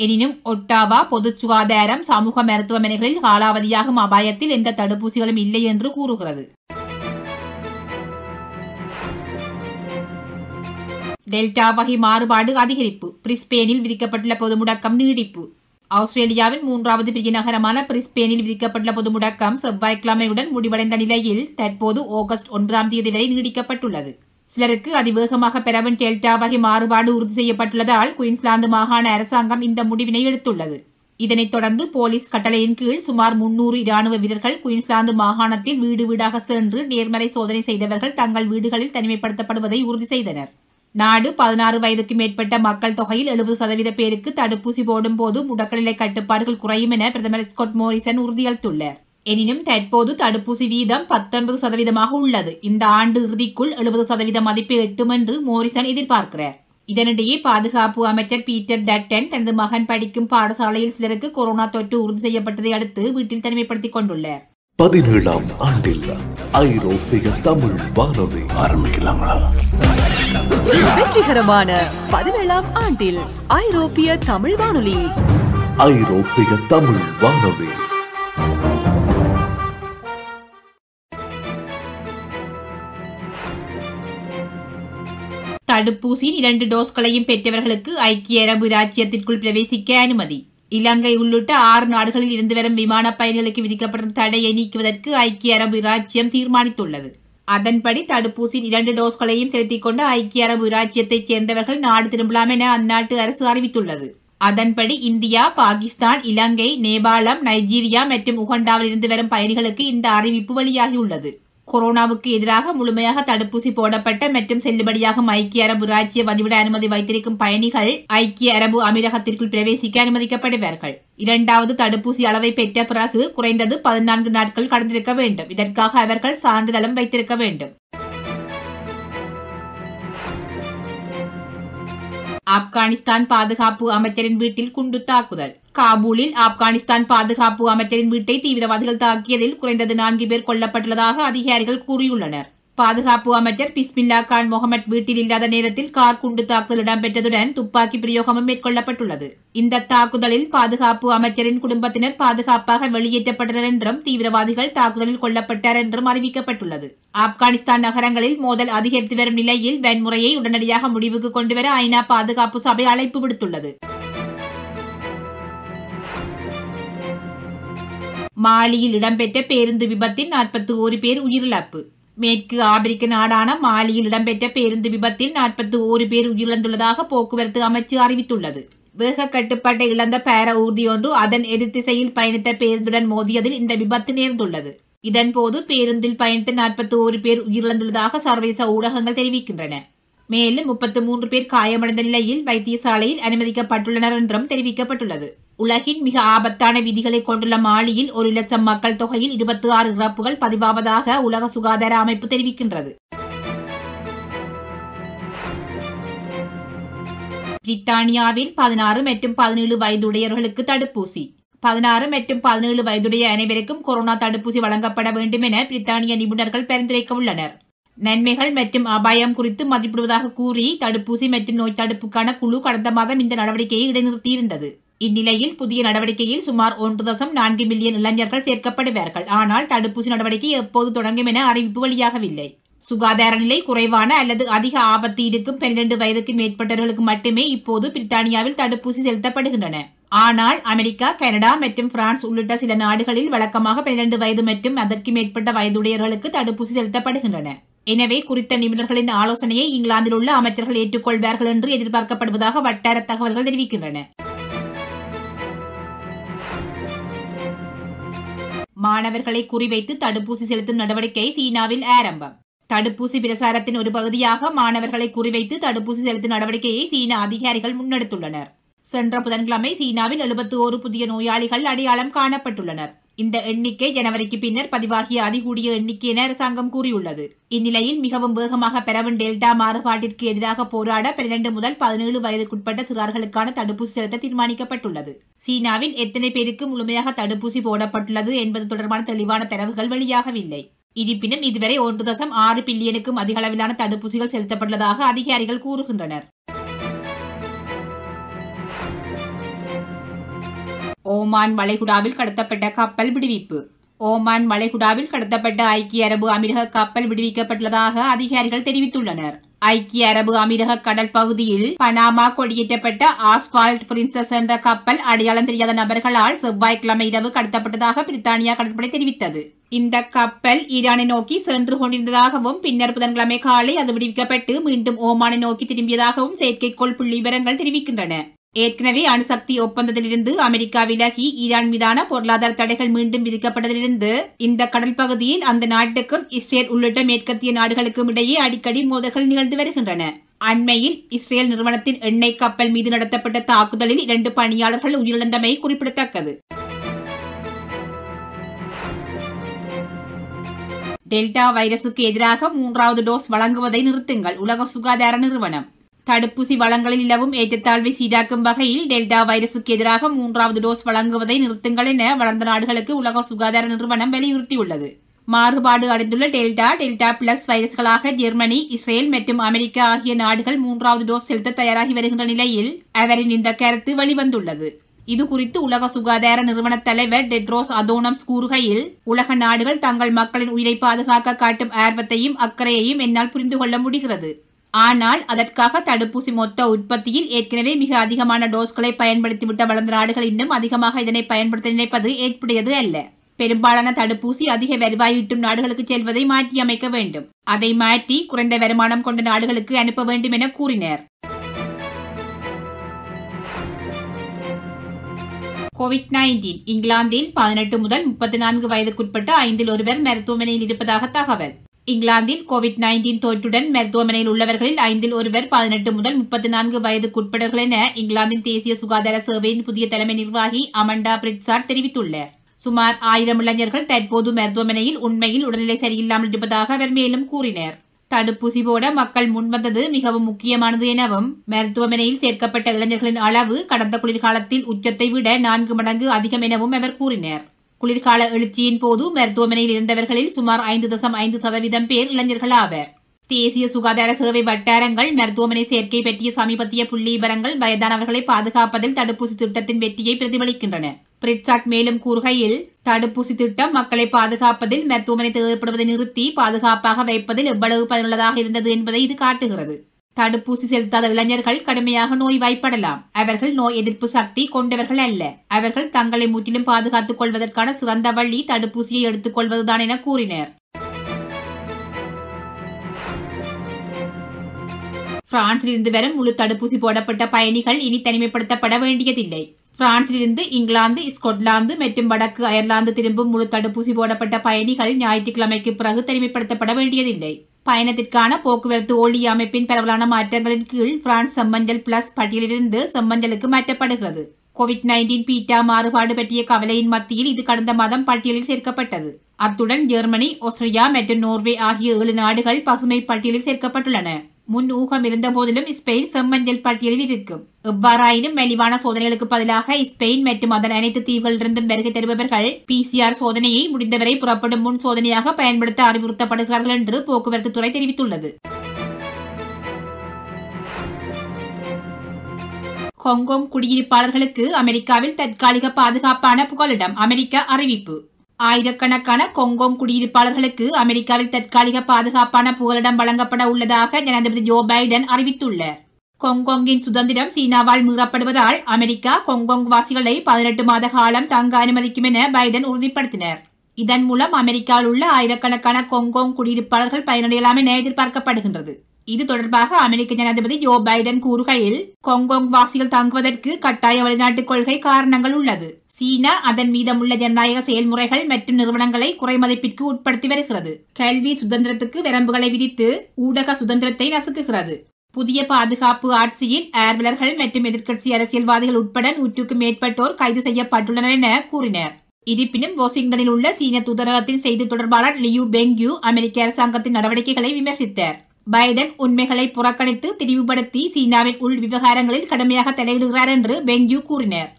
எனினும் ஒட்டாவா பொது சுகாதாரம் சமூக மருத்துவமனைகளில் காலாவதியாகும் அபாயத்தில் எந்த தடுப்பூசிகளும் இல்லை என்று கூறுகிறது டெல்டா வகை மாறுபாடு அதிகரிப்பு பிரிஸ்பேனில் விதிக்கப்பட்டுள்ள பொது முடக்கம் நீடிப்பு ஆஸ்திரேலியாவின் மூன்றாவது பெரிய நகரமான பிரிஸ்பேனில் விதிக்கப்பட்டுள்ள பொது முடக்கம் செவ்வாய்க்கிழமையுடன் முடிவடைந்த நிலையில் தற்போது ஆகஸ்ட் ஒன்பதாம் தேதி வரை நீடிக்கப்பட்டுள்ளது சிலருக்கு அதிவேகமாக பெறவன் டெல்டா வகை மாறுபாடு உறுதி செய்யப்பட்டுள்ளதால் குயின்ஸ்லாந்து மாகாண அரசாங்கம் இந்த முடிவினை எடுத்துள்ளது இதனைத் தொடர்ந்து போலீஸ் கட்டளையின் கீழ் சுமார் முன்னூறு இராணுவ வீரர்கள் குயின்ஸ்லாந்து மாகாணத்தில் வீடு வீடாக சென்று நேர்மறை சோதனை செய்தவர்கள் தங்கள் வீடுகளில் தனிமைப்படுத்தப்படுவதை உறுதி செய்தனர் நாடு பதினாறு வயதுக்கு மேற்பட்ட மக்கள் தொகையில் எழுபது சதவீத பேருக்கு தடுப்பூசி போடும் போது முடக்கநிலை கட்டுப்பாடுகள் குறையும் என பிரதமர் ஸ்கொட் மோரிசன் உறுதியளித்துள்ளாா் எனினும் தற்போது தடுப்பூசி வீதம் பத்தொன்பது சதவீதமாக உள்ளது இந்த ஆண்டு இறுதிக்குள் எழுபது சதவீத மதிப்பை எட்டும் என்று மோரிசன் எதிர்பார்க்கிறார் இதனிடையே பாதுகாப்பு அமைச்சர் பீட்டர் டட்டன் தனது மகன் படிக்கும் பாடசாலையில் சிலருக்கு கொரோனா தொற்று உறுதி செய்யப்பட்டதை அடுத்து வீட்டில் தனிமைப்படுத்திக் கொண்டுள்ளார் பதினேழாம் ஆண்டில் ஐரோப்பிய தமிழ் வானொலி ஆரம்பிக்கலாமா வெற்றிகரமான பதினேழாம் ஆண்டில் ஐரோப்பிய தமிழ் வானொலி ஐரோப்பிய தமிழ் வானொலி தடுப்பூசியின் இரண்டு டோஸ்களையும் பெற்றவர்களுக்கு ஐக்கிய அரபு ராஜ்யத்திற்குள் பிரவேசிக்க அனுமதி இலங்கை உள்ளிட்ட ஆறு நாடுகளில் இருந்து வரும் விமான பயணிகளுக்கு விதிக்கப்படும் தடையை நீக்குவதற்கு ஐக்கிய அரபு ராஜ்யம் தீர்மானித்துள்ளது அதன்படி தடுப்பூசியின் இரண்டு டோஸ்களையும் செலுத்திக் கொண்டு ஐக்கிய அரபு ராஜ்யத்தைச் சேர்ந்தவர்கள் நாடு திரும்பலாம் என அந்நாட்டு அரசு அறிவித்துள்ளது அதன்படி இந்தியா பாகிஸ்தான் இலங்கை நேபாளம் நைஜீரியா மற்றும் உகண்டாவில் இருந்து வரும் பயணிகளுக்கு இந்த அறிவிப்பு வெளியாகியுள்ளது கொரோனாவுக்கு எதிராக முழுமையாக தடுப்பூசி போடப்பட்ட மற்றும் செல்லுபடியாகும் ஐக்கிய அரபு ராஜ்ய வதிவிட அனுமதி வைத்திருக்கும் பயணிகள் ஐக்கிய அரபு அமீரகத்திற்குள் பிரவேசிக்க அனுமதிக்கப்படுவார்கள் இரண்டாவது தடுப்பூசி அளவை பெற்ற பிறகு குறைந்தது பதினான்கு நாட்கள் கடந்திருக்க வேண்டும் இதற்காக அவர்கள் சான்றிதழம் வைத்திருக்க வேண்டும் ஆப்கானிஸ்தான் பாதுகாப்பு அமைச்சரின் வீட்டில் குண்டு தாக்குதல் காபூலில் ஆப்கானிஸ்தான் பாதுகாப்பு அமைச்சரின் வீட்டை தீவிரவாதிகள் தாக்கியதில் குறைந்தது நான்கு பேர் கொல்லப்பட்டுள்ளதாக அதிகாரிகள் கூறியுள்ளனர் பாதுகாப்பு அமைச்சர் பிஸ்மில்லா கான் முகமது வீட்டில் இல்லாத நேரத்தில் கார் குண்டு தாக்குதல் இடம்பெற்றதுடன் துப்பாக்கி பிரயோகமும் மேற்கொள்ளப்பட்டுள்ளது இந்த தாக்குதலில் பாதுகாப்பு அமைச்சரின் குடும்பத்தினர் பாதுகாப்பாக வெளியேற்றப்பட்டனர் என்றும் தீவிரவாதிகள் தாக்குதலில் கொல்லப்பட்டார் என்றும் அறிவிக்கப்பட்டுள்ளது ஆப்கானிஸ்தான் நகரங்களில் மோதல் அதிகரித்து வரும் நிலையில் வன்முறையை உடனடியாக முடிவுக்கு கொண்டுவர ஐநா பாதுகாப்பு சபை அழைப்பு விடுத்துள்ளது மாலியில் இடம்பெற்ற பேருந்து விபத்தில் நாற்பத்தி ஓரு பேர் உயிரிழப்பு மேற்கு ஆப்பிரிக்க நாடான மாலியில் இடம்பெற்ற பேருந்து விபத்தில் நாற்பத்தி ஓரு பேர் உயிரிழந்துள்ளதாக போக்குவரத்து அமைச்சு அறிவித்துள்ளது வேக கட்டுப்பாட்டை இழந்த பேர ஊர்தி ஒன்று அதன் எதிர்த்திசையில் பயணித்த பேருந்துடன் மோதியதில் இந்த விபத்து நேர்ந்துள்ளது இதன்போது பேருந்தில் பயணித்த நாற்பத்தி ஓரு பேர் உயிரிழந்துள்ளதாக சர்வதேச ஊடகங்கள் தெரிவிக்கின்றன மேலும் முப்பத்து மூன்று பேர் காயமடைந்த நிலையில் வைத்தியசாலையில் அனுமதிக்கப்பட்டுள்ளனர் என்றும் தெரிவிக்கப்பட்டுள்ளது உலகின் மிக ஆபத்தான விதிகளை கொண்டுள்ள மாலியில் ஒரு லட்சம் மக்கள் தொகையில் இருபத்தி ஆறு இறப்புகள் பதிவாவதாக உலக சுகாதார அமைப்பு தெரிவிக்கின்றது பிரித்தானியாவில் பதினாறு மற்றும் பதினேழு வயதுடையவர்களுக்கு தடுப்பூசி பதினாறு மற்றும் பதினேழு வயதுடைய அனைவருக்கும் கொரோனா தடுப்பூசி வழங்கப்பட வேண்டும் என பிரித்தானிய நிபுணர்கள் பரிந்துரைக்க உள்ளனர் நன்மைகள் மற்றும் அபாயம் குறித்து மதிப்பிடுவதாக கூறி தடுப்பூசி மற்றும் நோய் தடுப்புக்கான குழு கடந்த மாதம் இந்த நடவடிக்கையை இடைநிறுத்தியிருந்தது இந்நிலையில் புதிய நடவடிக்கையில் சுமார் ஒன்று தசம் நான்கு மில்லியன் இளைஞர்கள் சேர்க்கப்படுவார்கள் ஆனால் தடுப்பூசி நடவடிக்கை எப்போது தொடங்கும் என அறிவிப்பு வழியாகவில்லை சுகாதார நிலை குறைவான அல்லது அதிக ஆபத்து இருக்கும் பன்னிரண்டு வயதுக்கு மேற்பட்டவர்களுக்கு மட்டுமே இப்போது பிரித்தானியாவில் தடுப்பூசி செலுத்தப்படுகின்றன ஆனால் அமெரிக்கா கனடா மற்றும் பிரான்ஸ் உள்ளிட்ட சில நாடுகளில் வழக்கமாக பன்னிரண்டு வயது மற்றும் அதற்கு மேற்பட்ட வயதுடையவர்களுக்கு தடுப்பூசி செலுத்தப்படுகின்றன எனவே குறித்த நிபுணர்களின் ஆலோசனையை இங்கிலாந்தில் உள்ள அமைச்சர்கள் ஏற்றுக்கொள்வார்கள் என்று எதிர்பார்க்கப்படுவதாக வட்டார தகவல்கள் தெரிவிக்கின்றன மாணவர்களை குறிவைத்து தடுப்பூசி செலுத்தும் நடவடிக்கை சீனாவில் ஆரம்பம் தடுப்பூசி பிரசாரத்தின் ஒரு பகுதியாக மாணவர்களை குறிவைத்து தடுப்பூசி செலுத்தும் நடவடிக்கையை சீன அதிகாரிகள் முன்னெடுத்துள்ளனர் சென்ற புதன்கிழமை சீனாவில் எழுபத்தி புதிய நோயாளிகள் அடையாளம் காணப்பட்டுள்ளனர் இந்த எண்ணிக்கை ஜனவரிக்கு பின்னர் பதிவாகிய அதிகூடிய எண்ணிக்கை என அரசாங்கம் கூறியுள்ளது இந்நிலையில் மிகவும் வேகமாக பெறவும் டெல்டா மாறுபாட்டிற்கு எதிராக போராட பன்னிரண்டு முதல் பதினேழு வயதுக்குட்பட்ட சிறார்களுக்கான தடுப்பூசி செலுத்த தீர்மானிக்கப்பட்டுள்ளது சீனாவில் எத்தனை பேருக்கு முழுமையாக தடுப்பூசி போடப்பட்டுள்ளது என்பது தொடர்பான தெளிவான தரவுகள் வெளியாகவில்லை இருப்பினும் இதுவரை ஒன்று தசம் ஆறு பில்லியனுக்கும் அதிக அளவிலான தடுப்பூசிகள் செலுத்தப்பட்டுள்ளதாக அதிகாரிகள் கூறுகின்றனர் ஓமான் வளைகுடாவில் கடத்தப்பட்ட கப்பல் விடுவிப்பு ஓமான் வளைகுடாவில் கடத்தப்பட்ட ஐக்கிய அரபு அமீரக கப்பல் விடுவிக்கப்பட்டுள்ளதாக அதிகாரிகள் தெரிவித்துள்ளனர் ஐக்கிய அரபு அமீரக கடல் பகுதியில் பனாமா கொடியேற்றப்பட்ட ஆஸ்பால்ட் பிரின்சஸ் என்ற கப்பல் அடையாளம் தெரியாத நபர்களால் செவ்வாய்க்கிழமை இரவு கடத்தப்பட்டதாக பிரித்தானியா கடற்படை தெரிவித்தது இந்த கப்பல் ஈரானை நோக்கி சென்று கொண்டிருந்ததாகவும் பின்னர் புதன்கிழமை காலை அது விடுவிக்கப்பட்டு மீண்டும் ஓமானை நோக்கி திரும்பியதாகவும் செயற்கைக்கோள் புள்ளி விவரங்கள் தெரிவிக்கின்றன ஏற்கனவே அணுசக்தி ஒப்பந்தத்திலிருந்து அமெரிக்கா விலகி ஈரான் மீதான பொருளாதார தடைகள் மீண்டும் விதிக்கப்பட்டதிலிருந்து இந்த கடல் பகுதியில் அந்த நாட்டுக்கும் இஸ்ரேல் உள்ளிட்ட மேற்கத்திய நாடுகளுக்கும் இடையே அடிக்கடி மோதல்கள் நிகழ்ந்து வருகின்றன அண்மையில் இஸ்ரேல் நிறுவனத்தின் எண்ணெய் கப்பல் மீது நடத்தப்பட்ட தாக்குதலில் இரண்டு பணியாளர்கள் உயிரிழந்தமை குறிப்பிடத்தக்கது டெல்டா வைரசுக்கு எதிராக மூன்றாவது டோஸ் வழங்குவதை நிறுத்துங்கள் உலக சுகாதார நிறுவனம் தடுப்பூசி வளங்களில் நிலவும் ஏற்றத்தாழ்வை சீராக்கும் வகையில் டெல்டா வைரசுக்கு எதிராக மூன்றாவது டோஸ் வழங்குவதை நிறுத்துங்கள் என வளர்ந்த நாடுகளுக்கு உலக சுகாதார நிறுவனம் வலியுறுத்தியுள்ளது மாறுபாடு அடைந்துள்ள டெல்டா டெல்டா பிளஸ் வைரஸ்களாக ஜெர்மனி இஸ்ரேல் மற்றும் அமெரிக்கா ஆகிய நாடுகள் மூன்றாவது டோஸ் செலுத்த தயாராகி வருகின்ற நிலையில் அவரின் இந்த கருத்து வெளிவந்துள்ளது இது குறித்து உலக சுகாதார நிறுவன தலைவர் டெட்ரோஸ் அதோனம்ஸ் கூறுகையில் உலக நாடுகள் தங்கள் மக்களின் உயிரை பாதுகாக்க காட்டும் ஆர்வத்தையும் அக்கறையையும் என்னால் புரிந்து கொள்ள முடிகிறது ஆனால் அதற்காக தடுப்பூசி மொத்த உற்பத்தியில் ஏற்கனவே மிக அதிகமான டோஸ்களை பயன்படுத்திவிட்ட வளர்ந்த நாடுகள் இன்னும் அதிகமாக இதனை பயன்படுத்த நினைப்பது ஏற்புடையது அல்ல பெரும்பாலான தடுப்பூசி அதிக வருவாயிட்டும் நாடுகளுக்கு செல்வதை மாற்றி அமைக்க வேண்டும் அதை மாற்றி குறைந்த வருமானம் கொண்ட நாடுகளுக்கு அனுப்ப வேண்டும் என கூறினர் கோவிட் நைன்டீன் இங்கிலாந்தில் பதினெட்டு முதல் முப்பத்தி நான்கு வயதுக்குட்பட்ட ஐந்தில் ஒருவர் மருத்துவமனையில் இருப்பதாக தகவல் இங்கிலாந்தில் கோவிட் நைன்டீன் தொற்றுடன் மருத்துவமனையில் உள்ளவர்களில் ஐந்தில் ஒருவர் பதினெட்டு முதல் முப்பத்தி நான்கு வயதுக்குட்பட்டவர்கள் என இங்கிலாந்தின் தேசிய சுகாதார சேவையின் புதிய தலைமை நிர்வாகி அமண்டா பிரிட்சாட் தெரிவித்துள்ளார் சுமார் ஆயிரம் இளைஞர்கள் தற்போது மருத்துவமனையில் உண்மையில் உடல்நிலை சரியில்லாமல் இருப்பதாக அவர் மேலும் கூறினார் தடுப்பூசி போட மக்கள் முன்வந்தது மிகவும் முக்கியமானது எனவும் மருத்துவமனையில் சேர்க்கப்பட்ட இளைஞர்களின் அளவு கடந்த குளிர்காலத்தில் உச்சத்தை விட நான்கு மடங்கு அதிகம் எனவும் அவர் கூறினார் குளிர்கால எழுச்சியின் போது மருத்துவமனையில் இருந்தவர்களில் சுமார் ஐந்து தசம் ஐந்து சதவீதம் பேர் இளைஞர்கள் ஆவர் தேசிய சுகாதார சேவை வட்டாரங்கள் மருத்துவமனை சேர்க்கை பற்றிய சமீபத்திய விவரங்கள் வயதானவர்களை பாதுகாப்பதில் தடுப்பூசி திட்டத்தின் வெற்றியை பிரதிபலிக்கின்றன பிரிட்சாட் மேலும் கூறுகையில் தடுப்பூசி திட்டம் மக்களை பாதுகாப்பதில் மருத்துவமனை தேவைப்படுவதை நிறுத்தி பாதுகாப்பாக வைப்பதில் எவ்வளவு பயனுள்ளதாக இருந்தது என்பதை இது காட்டுகிறது தடுப்பூசி செலுத்தாத இளைஞர்கள் கடுமையாக நோய் வாய்ப்படலாம் அவர்கள் நோய் எதிர்ப்பு சக்தி கொண்டவர்கள் அல்ல அவர்கள் தங்களை முற்றிலும் பாதுகாத்துக் கொள்வதற்கான சிறந்த வழி தடுப்பூசியை எடுத்துக்கொள்வதுதான் என கூறினர் பிரான்சில் இருந்து வரும் முழு தடுப்பூசி போடப்பட்ட பயணிகள் இனி தனிமைப்படுத்தப்பட வேண்டியதில்லை பிரான்சிலிருந்து இங்கிலாந்து ஸ்கொட்லாந்து மற்றும் வடக்கு அயர்லாந்து திரும்பும் முழு தடுப்பூசி போடப்பட்ட பயணிகள் ஞாயிற்றுக்கிழமைக்கு பிறகு தனிமைப்படுத்தப்பட வேண்டியதில்லை பயணத்திற்கான போக்குவரத்து ஒளி அமைப்பின் பரவலான மாற்றங்களின் கீழ் பிரான்ஸ் செம்மஞ்சல் பிளஸ் பட்டியலிலிருந்து செம்மஞ்சலுக்கு மாற்றப்படுகிறது கோவிட் நைன்டீன் பீட்டா மாறுபாடு பற்றிய கவலையின் மத்தியில் இது கடந்த மாதம் பட்டியலில் சேர்க்கப்பட்டது அத்துடன் ஜெர்மனி ஆஸ்திரியா மற்றும் நோர்வே ஆகிய ஏழு நாடுகள் பசுமை பட்டியலில் சேர்க்கப்பட்டுள்ளன முன் ஊகம் இருந்த போதிலும் ஸ்பெயின் செம்மஞ்சல் பட்டியலில் இருக்கும் எவ்வாறாயினும் மெலிவான சோதனைகளுக்கு பதிலாக ஸ்பெயின் மற்றும் அதன் அனைத்து தீவுகளிலிருந்தும் வருகை தருபவர்கள் பிசிஆர் சோதனையை முடிந்தவரை புறப்படும் முன் சோதனையாக பயன்படுத்த அறிவுறுத்தப்படுகிறார்கள் என்று போக்குவரத்து துறை தெரிவித்துள்ளது ஹாங்காங் குடியிருப்பாளர்களுக்கு அமெரிக்காவில் தற்காலிக பாதுகாப்பான புகலிடம் அமெரிக்கா அறிவிப்பு ஆயிரக்கணக்கான கொங்கோங் குடியிருப்பாளர்களுக்கு அமெரிக்காவில் தற்காலிக பாதுகாப்பான புகலிடம் வழங்கப்பட உள்ளதாக ஜனாதிபதி ஜோ பைடன் அறிவித்துள்ளார் கொங்கோங்கின் சுதந்திரம் சீனாவால் மீறப்படுவதால் அமெரிக்கா கொங்கோங் வாசிகளை பதினெட்டு மாத காலம் தங்க அனுமதிக்கும் என பைடன் உறுதிப்படுத்தினர் இதன் மூலம் அமெரிக்காவில் உள்ள ஆயிரக்கணக்கான கொங்கோங் குடியிருப்பாளர்கள் பயனடையலாம் என எதிர்பார்க்கப்படுகின்றது இது தொடர்பாக அமெரிக்க ஜனாதிபதி ஜோ பைடன் கூறுகையில் கொங்கோங் வாசிகள் தங்குவதற்கு கட்டாய வெளிநாட்டுக் கொள்கை காரணங்கள் உள்ளது சீனா அதன் மீதமுள்ள ஜனநாயக செயல்முறைகள் மற்றும் நிறுவனங்களை குறைமதிப்பிற்கு உட்படுத்தி வருகிறது கல்வி சுதந்திரத்துக்கு வரம்புகளை விதித்து ஊடக சுதந்திரத்தை நசுக்குகிறது புதிய பாதுகாப்பு ஆட்சியில் ஏர்வலர்கள் மற்றும் எதிர்க்கட்சி அரசியல்வாதிகள் உட்பட நூற்றுக்கும் மேற்பட்டோர் கைது செய்யப்பட்டுள்ளனர் என கூறினர் இருப்பினும் வாஷிங்டனில் உள்ள சீன தூதரகத்தின் செய்தி தொடர்பாளர் லியூ பெங்கியூ அமெரிக்க அரசாங்கத்தின் நடவடிக்கைகளை விமர்சித்தார் பைடன் உண்மைகளை புறக்கணித்து தெளிவுபடுத்தி சீனாவின் உள் விவகாரங்களில் கடுமையாக தலையிடுகிறார் என்று பெங்யூ கூறினர்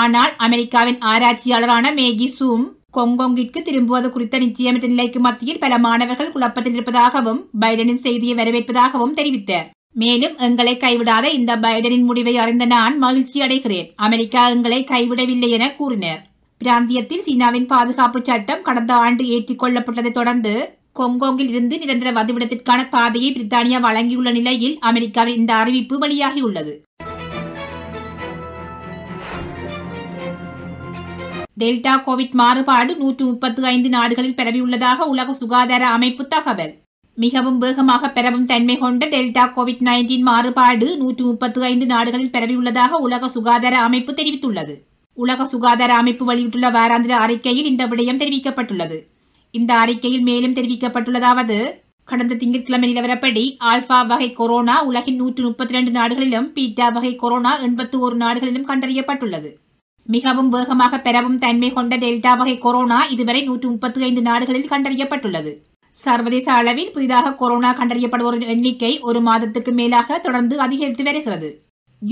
ஆனால் அமெரிக்காவின் ஆராய்ச்சியாளரான மேகி சூம் கொங்கொங்கிற்கு திரும்புவது குறித்த நிச்சயமற்ற நிலைக்கு மத்தியில் பல மாணவர்கள் குழப்பத்தில் இருப்பதாகவும் பைடனின் செய்தியை வரவேற்பதாகவும் தெரிவித்தார் மேலும் எங்களை கைவிடாத இந்த பைடனின் முடிவை அறிந்த நான் மகிழ்ச்சி அடைகிறேன் அமெரிக்கா எங்களை கைவிடவில்லை என கூறினர் பிராந்தியத்தில் சீனாவின் பாதுகாப்பு சட்டம் கடந்த ஆண்டு ஏற்றிக் தொடர்ந்து கொங்கோங்கில் இருந்து நிரந்தர வதிவிடத்திற்கான பாதையை பிரித்தானியா வழங்கியுள்ள நிலையில் அமெரிக்காவில் இந்த அறிவிப்பு வெளியாகியுள்ளது டெல்டா கோவிட் மாறுபாடு நூற்று முப்பத்து ஐந்து நாடுகளில் பரவியுள்ளதாக உலக சுகாதார அமைப்பு தகவல் மிகவும் வேகமாக பரவும் தன்மை கொண்ட டெல்டா கோவிட் நைன்டீன் மாறுபாடு நூற்று முப்பத்து ஐந்து நாடுகளில் பரவியுள்ளதாக உலக சுகாதார அமைப்பு தெரிவித்துள்ளது உலக சுகாதார அமைப்பு வெளியிட்டுள்ள வாராந்திர அறிக்கையில் இந்த விடயம் தெரிவிக்கப்பட்டுள்ளது இந்த அறிக்கையில் மேலும் தெரிவிக்கப்பட்டுள்ளதாவது கடந்த திங்கட்கிழமை நிலவரப்படி ஆல்பா வகை கொரோனா உலகின் நூற்று முப்பத்தி ரெண்டு நாடுகளிலும் பீட்டா வகை கொரோனா எண்பத்தி ஒரு நாடுகளிலும் கண்டறியப்பட்டுள்ளது மிகவும் வேகமாக பெறவும் தன்மை கொண்ட டெல்டா வகை கொரோனா இதுவரை நூற்று முப்பத்தி ஐந்து நாடுகளில் கண்டறியப்பட்டுள்ளது சர்வதேச அளவில் புதிதாக கொரோனா கண்டறியப்படுவோரின் எண்ணிக்கை ஒரு மாதத்துக்கு மேலாக தொடர்ந்து அதிகரித்து வருகிறது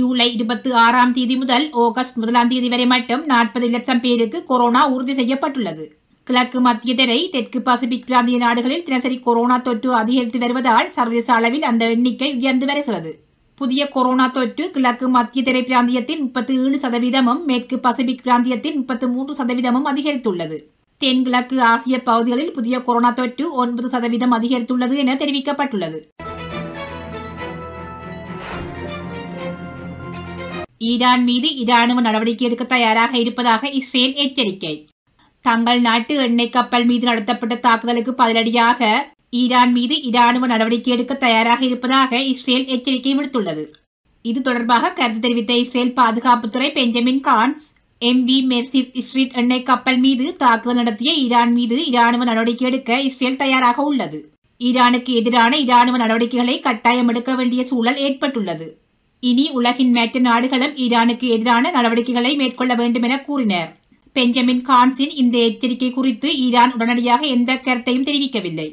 ஜூலை இருபத்தி ஆறாம் தேதி முதல் ஆகஸ்ட் முதலாம் தேதி வரை மட்டும் நாற்பது லட்சம் பேருக்கு கொரோனா உறுதி செய்யப்பட்டுள்ளது கிழக்கு மத்திய திரை தெற்கு பசிபிக் பிராந்திய நாடுகளில் தினசரி கொரோனா தொற்று அதிகரித்து வருவதால் சர்வதேச அளவில் அந்த எண்ணிக்கை உயர்ந்து வருகிறது புதிய கொரோனா தொற்று கிழக்கு மத்திய திரை பிராந்தியத்தின் முப்பத்தி ஏழு சதவீதமும் மேற்கு பசிபிக் பிராந்தியத்தின் முப்பத்தி மூன்று சதவீதமும் அதிகரித்துள்ளது தென்கிழக்கு ஆசிய பகுதிகளில் புதிய கொரோனா தொற்று ஒன்பது சதவீதம் அதிகரித்துள்ளது என தெரிவிக்கப்பட்டுள்ளது ஈரான் மீது இராணுவ நடவடிக்கை எடுக்க தயாராக இருப்பதாக இஸ்ரேல் எச்சரிக்கை தங்கள் நாட்டு எண்ணெய் கப்பல் மீது நடத்தப்பட்ட தாக்குதலுக்கு பதிலடியாக ஈரான் மீது இராணுவ நடவடிக்கை எடுக்க தயாராக இருப்பதாக இஸ்ரேல் எச்சரிக்கை விடுத்துள்ளது இது தொடர்பாக கருத்து தெரிவித்த இஸ்ரேல் பாதுகாப்புத்துறை Benjamin Gantz M V Mercer Street எண்ணெய் கப்பல் மீது தாக்குதல் நடத்திய ஈரான் மீது இராணுவ நடவடிக்கை எடுக்க இஸ்ரேல் தயாராக உள்ளது ஈரானுக்கு எதிரான இராணுவ நடவடிக்கைகளை கட்டாயம் எடுக்க வேண்டிய சூழல் ஏற்பட்டுள்ளது இனி உலகின் மற்ற நாடுகளும் ஈரானுக்கு எதிரான நடவடிக்கைகளை மேற்கொள்ள வேண்டும் என கூறினர் பெஞ்சமின் கான்சின் இந்த எச்சரிக்கை குறித்து ஈரான் உடனடியாக எந்த கருத்தையும் தெரிவிக்கவில்லை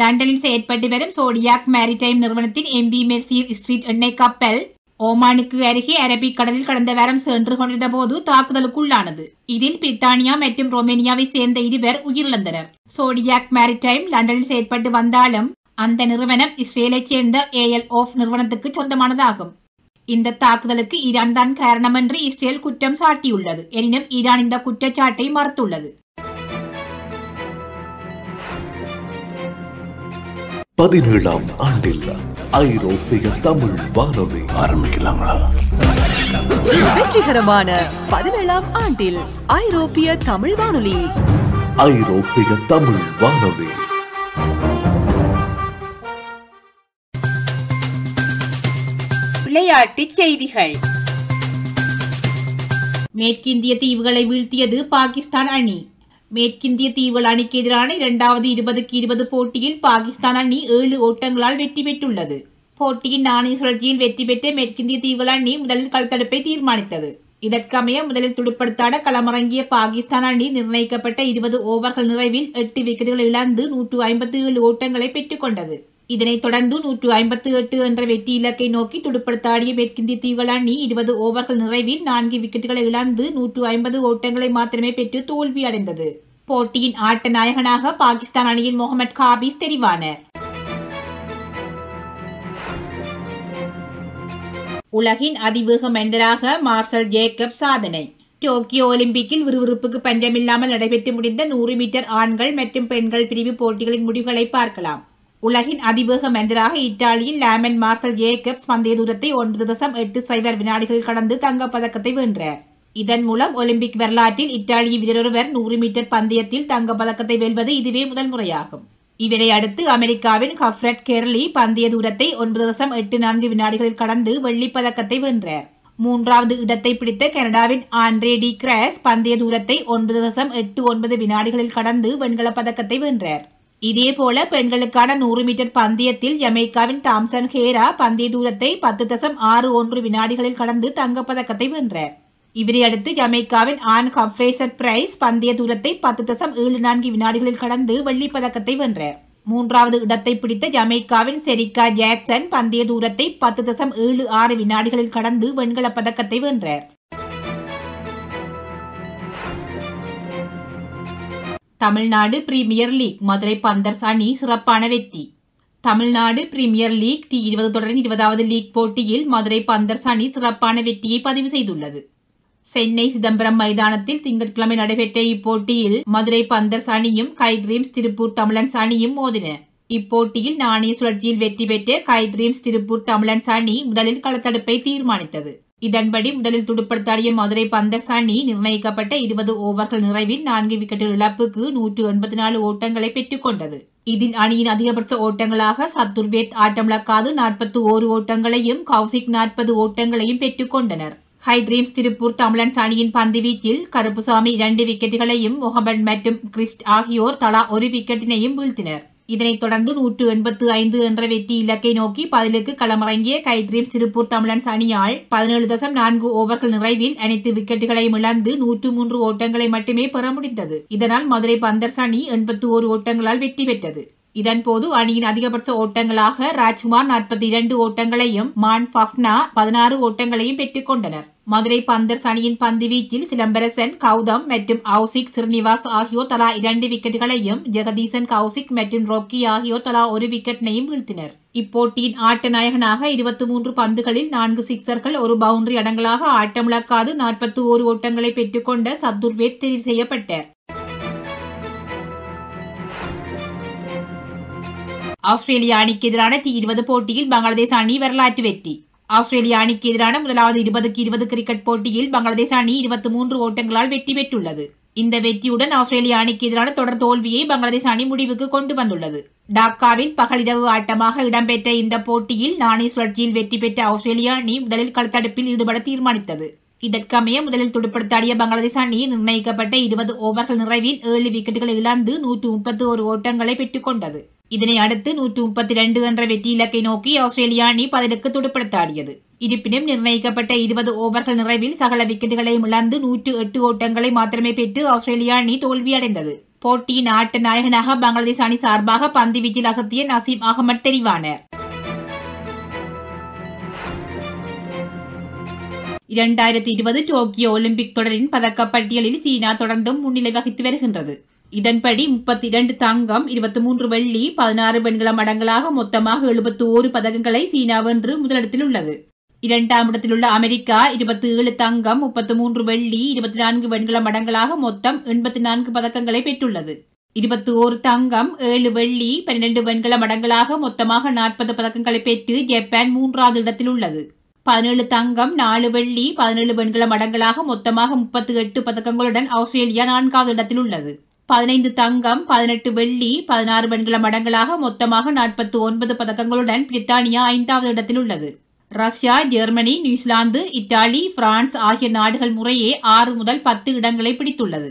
லண்டனில் செயற்பட்டு வரும் சோடியாக் மேரிடைம் நிறுவனத்தின் எம்பி மெர்சியர் ஸ்ட்ரீட் எண்ணெய் கப்பல் ஓமானுக்கு அருகே அரபிக் கடலில் கடந்த வாரம் சென்று கொண்டிருந்த போது தாக்குதலுக்குள்ளானது இதில் பிரித்தானியா மற்றும் ரொமேனியாவை சேர்ந்த இருவர் உயிரிழந்தனர் சோடியாக் மேரிடைம் லண்டனில் செயற்பட்டு வந்தாலும் அந்த நிறுவனம் இஸ்ரேலை சேர்ந்த ஏஎல் ஓஃப் நிறுவனத்துக்கு சொந்தமானதாகும் இந்த தாக்குதலுக்கு ஈரான் தான் காரணம் என்று இஸ்ரேல் குற்றம் சாட்டியுள்ளது எனினும் ஈரான் இந்த குற்றச்சாட்டை மறுத்துள்ளது பதினேழாம் ஆண்டில் ஐரோப்பிய தமிழ் வானொலி ஆரம்பிக்கலாங்களா வெற்றிகரமான பதினேழாம் ஆண்டில் ஐரோப்பிய தமிழ் வானொலி ஐரோப்பிய தமிழ் வானொலி விளையாட்டு செய்திகள் மேற்கிந்திய தீவுகளை வீழ்த்தியது பாகிஸ்தான் அணி மேற்கிந்திய தீவுகள் அணிக்கு எதிரான இரண்டாவது இருபதுக்கு இருபது போட்டியில் பாகிஸ்தான் அணி ஏழு ஓட்டங்களால் வெற்றி பெற்றுள்ளது போட்டியின் நாணய சுழற்சியில் வெற்றி பெற்ற மேற்கிந்திய தீவுகள் அணி முதலில் களத்தடுப்பை தீர்மானித்தது இதற்கமைய முதலில் துடுப்படுத்தாட களமிறங்கிய பாகிஸ்தான் அணி நிர்ணயிக்கப்பட்ட இருபது ஓவர்கள் நிறைவில் எட்டு விக்கெட்டுகளை இழந்து நூற்று ஐம்பத்தி ஏழு ஓட்டங்களை பெற்றுக்கொண்டது இதனைத் தொடர்ந்து நூற்று ஐம்பத்து எட்டு என்ற வெற்றி இலக்கை நோக்கி துடுப்படுத்தாடிய மேற்கிந்திய தீவுகள் அணி இருபது ஓவர்கள் நிறைவில் நான்கு விக்கெட்டுகளை இழந்து நூற்று ஐம்பது ஓட்டங்களை மாத்திரமே பெற்று தோல்வி அடைந்தது போட்டியின் ஆட்ட நாயகனாக பாகிஸ்தான் அணியின் முகமது காபிஸ் தெரிவானர் உலகின் அதிவேக மனிதராக மார்சல் ஜேக்கப் சாதனை டோக்கியோ ஒலிம்பிக்கில் விறுவிறுப்புக்கு பஞ்சமில்லாமல் நடைபெற்று முடிந்த நூறு மீட்டர் ஆண்கள் மற்றும் பெண்கள் பிரிவு போட்டிகளின் முடிவுகளை பார்க்கலாம் உலகின் அதிவேக மந்திராக இத்தாலியின் லேமன் மார்சல் ஜேக்கப்ஸ் பந்தய தூரத்தை ஒன்பது தசம் எட்டு சைபர் வினாடிகள் கடந்து தங்கப்பதக்கத்தை வென்றார் இதன் மூலம் ஒலிம்பிக் வரலாற்றில் இத்தாலிய வீரொருவர் நூறு மீட்டர் பந்தயத்தில் தங்கப்பதக்கத்தை வெல்வது இதுவே முதல் முறையாகும் இவரை அடுத்து அமெரிக்காவின் ஹஃப்ரட் கெர்லி பந்தய தூரத்தை ஒன்பது தசம் எட்டு நான்கு வினாடிகளில் கடந்து வெள்ளிப்பதக்கத்தை வென்றார் மூன்றாவது இடத்தை பிடித்த கனடாவின் ஆண்ட்ரே டி கிராஸ் பந்தய தூரத்தை ஒன்பது தசம் எட்டு ஒன்பது வினாடிகளில் கடந்து வெண்கலப் பதக்கத்தை வென்றார் இதே போல பெண்களுக்கான நூறு மீட்டர் பந்தயத்தில் ஜமேக்காவின் தாம்சன் ஹேரா பந்தய தூரத்தை பத்து தசம் ஆறு ஒன்று வினாடிகளில் கடந்து தங்கப்பதக்கத்தை வென்றார் இவரை அடுத்து ஜமைக்காவின் ஆன் கஃபேசட் பிரைஸ் பந்தய தூரத்தை பத்து தசம் ஏழு நான்கு வினாடிகளில் கடந்து வெள்ளிப்பதக்கத்தை வென்றார் மூன்றாவது இடத்தை பிடித்த ஜமைக்காவின் செரிகா ஜாக்சன் பந்தய தூரத்தை பத்து தசம் ஏழு ஆறு வினாடிகளில் கடந்து வெண்கலப் பதக்கத்தை வென்றார் Tamil Nadu premier league Madurai Panthers அணி சிறப்பான வெற்றி தமிழ்நாடு பிரீமியர் லீக் டி இருபது தொடரின் இருபதாவது லீக் போட்டியில் மதுரை பந்தர்ஸ் அணி சிறப்பான வெற்றியை பதிவு செய்துள்ளது சென்னை சிதம்பரம் மைதானத்தில் திங்கட்கிழமை நடைபெற்ற இப்போட்டியில் மதுரை பந்தர்ஸ் அணியும் கை ட்ரீம்ஸ் திருப்பூர் தமிழன்ஸ் அணியும் மோதின இப்போட்டியில் நாணய சுழற்சியில் வெற்றி பெற்ற கை ட்ரீம்ஸ் திருப்பூர் தமிழன்ஸ் அணி முதலில் களத்தடுப்பை தீர்மானித்தது இதன்படி முதலில் துடுப்படுத்தாடிய மதுரை பந்தர்ஸ் அணி நிர்ணயிக்கப்பட்ட இருபது ஓவர்கள் நிறைவில் நான்கு விக்கெட்டு இழப்புக்கு நூற்று எண்பத்தி நாலு ஓட்டங்களை பெற்றுக் கொண்டது இதில் அணியின் அதிகபட்ச ஓட்டங்களாக சத்துர்வேத் ஆட்டமிழக்காது நாற்பத்தி ஓரு ஓட்டங்களையும் கௌசிக் நாற்பது ஓட்டங்களையும் பெற்றுக் கொண்டனர் ஹைட்ரீம்ஸ் திருப்பூர் தமிழன்ஸ் அணியின் பந்துவீச்சில் கருப்புசாமி இரண்டு விக்கெட்டுகளையும் முகமது மற்றும் கிறிஸ்ட் ஆகியோர் தலா ஒரு விக்கெட்டினையும் வீழ்த்தினர் இதனைத் தொடர்ந்து நூற்று எண்பத்து ஐந்து என்ற வெற்றி இலக்கை நோக்கி பதிலுக்கு களமிறங்கிய கைட்ரீப் திருப்பூர் தமிழன்ஸ் அணியால் பதினேழு தசம் நான்கு ஓவர்கள் நிறைவில் அனைத்து விக்கெட்டுகளையும் இழந்து நூற்று மூன்று ஓட்டங்களை மட்டுமே பெற முடிந்தது இதனால் மதுரை பந்தர்ஸ் அணி எண்பத்து ஓர் ஓட்டங்களால் வெற்றி பெற்றது இதன்போது அணியின் அதிகபட்ச ஓட்டங்களாக ராஜ்குமார் நாற்பத்தி இரண்டு ஓட்டங்களையும் மான் ஃபப்னா பதினாறு ஓட்டங்களையும் பெற்றுக் கொண்டனர் மதுரை பந்தர்ஸ் அணியின் பந்து வீச்சில் சிலம்பரசன் கௌதம் மற்றும் அவுசிக் ஸ்ரீனிவாஸ் ஆகியோர் தலா இரண்டு விக்கெட்டுகளையும் ஜெகதீசன் கௌசிக் மற்றும் ரோக்கி ஆகியோர் தலா ஒரு விக்கெட்டினையும் வீழ்த்தினர் இப்போட்டியின் ஆட்ட நாயகனாக இருபத்தி மூன்று பந்துகளில் நான்கு சிக்சர்கள் ஒரு பவுண்டரி அடங்கலாக ஆட்டமிழக்காது நாற்பத்தி ஓரு ஓட்டங்களை பெற்றுக்கொண்ட சத்துர்வேத் தெரிவு செய்யப்பட்டார் ஆஸ்திரேலிய அணிக்கு எதிரான டி இருபது போட்டியில் பங்களாதேஷ் அணி வரலாற்று வெற்றி ஆஸ்திரேலிய அணிக்கு எதிரான முதலாவது இருபதுக்கு இருபது கிரிக்கெட் போட்டியில் பங்களாதேஷ் அணி இருபத்தி மூன்று ஓட்டங்களால் வெற்றி பெற்றுள்ளது இந்த வெற்றியுடன் ஆஸ்திரேலிய அணிக்கு எதிரான தொடர் தோல்வியை பங்களாதேஷ் அணி முடிவுக்கு கொண்டு வந்துள்ளது டாக்காவில் பகலிரவு ஆட்டமாக இடம்பெற்ற இந்த போட்டியில் நாணி சுழற்சியில் வெற்றி பெற்ற ஆஸ்திரேலிய அணி முதலில் களத்தடுப்பில் ஈடுபட தீர்மானித்தது இதற்கமைய முதலில் துடுப்படுத்தாடிய பங்களாதேஷ் அணி நிர்ணயிக்கப்பட்ட இருபது ஓவர்கள் நிறைவில் ஏழு விக்கெட்டுகளை இழந்து நூற்று முப்பத்தி ஒரு ஓட்டங்களை பெற்றுக்கொண்டது இதனை அடுத்து நூற்று முப்பத்தி ரெண்டு என்ற வெற்றி இலக்கை நோக்கி ஆஸ்திரேலிய அணி பதிலுக்கு துடுப்படுத்தாடியது இருப்பினும் நிர்ணயிக்கப்பட்ட இருபது ஓவர்கள் நிறைவில் சகல விக்கெட்டுகளையும் இழந்து நூற்று எட்டு ஓட்டங்களை மாத்திரமே பெற்று ஆஸ்திரேலிய அணி தோல்வியடைந்தது போட்டியின் ஆட்ட நாயகனாக பங்களாதேஷ் அணி சார்பாக பந்து வீச்சில் அசத்திய நசீம் அகமட் தெரிவானார் இரண்டாயிரத்தி இருபது டோக்கியோ ஒலிம்பிக் தொடரின் பதக்கப்பட்டியலில் சீனா தொடர்ந்தும் முன்னிலை வகித்து வருகின்றது இதன்படி முப்பத்தி இரண்டு தங்கம் இருபத்தி மூன்று வெள்ளி பதினாறு வெண்கலம் அடங்கலாக மொத்தமாக எழுபத்தி ஓரு பதக்கங்களை சீனா வென்று முதலிடத்தில் உள்ளது இரண்டாம் இடத்தில் உள்ள அமெரிக்கா இருபத்தி ஏழு தங்கம் முப்பத்தி மூன்று வெள்ளி இருபத்தி நான்கு வெண்கலம் அடங்கலாக மொத்தம் எண்பத்தி நான்கு பதக்கங்களை பெற்றுள்ளது இருபத்தி ஓரு தங்கம் ஏழு வெள்ளி பன்னிரண்டு வெண்கலம் அடங்கலாக மொத்தமாக நாற்பது பதக்கங்களை பெற்று ஜப்பான் மூன்றாவது இடத்தில் உள்ளது பதினேழு தங்கம் நாலு வெள்ளி பதினேழு வெண்கலம் அடங்கலாக மொத்தமாக முப்பத்தி எட்டு பதக்கங்களுடன் ஆஸ்திரேலியா நான்காவது இடத்தில் உள்ளது பதினைந்து தங்கம் பதினெட்டு வெள்ளி பதினாறு வெண்கல மடங்களாக மொத்தமாக நாற்பத்தி ஒன்பது பதக்கங்களுடன் பிரித்தானியா ஐந்தாவது இடத்தில் உள்ளது Russia Germany New Zealand Italy France ஆகிய நாடுகள் முறையே ஆறு முதல் பத்து இடங்களை பிடித்துள்ளது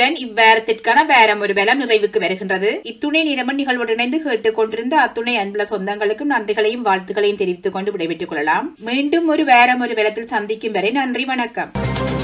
இத்துடன் இவ்வாரத்திற்கான வாரம் ஒரு பலம் நிறைவுக்கு வருகின்றது இத்துணை நிலமன் நிகழ்வோடு இணைந்து கேட்டுக் கொண்டிருந்த அத்துணை அன்புல சொந்தங்களுக்கும் நன்றிகளையும் வாழ்த்துக்களையும் தெரிவித்துக் கொண்டு விடைபெற்றுக் கொள்ளலாம் மீண்டும் ஒரு வாரம் ஒரு வேலத்தில் சந்திக்கும் வரை நன்றி வணக்கம்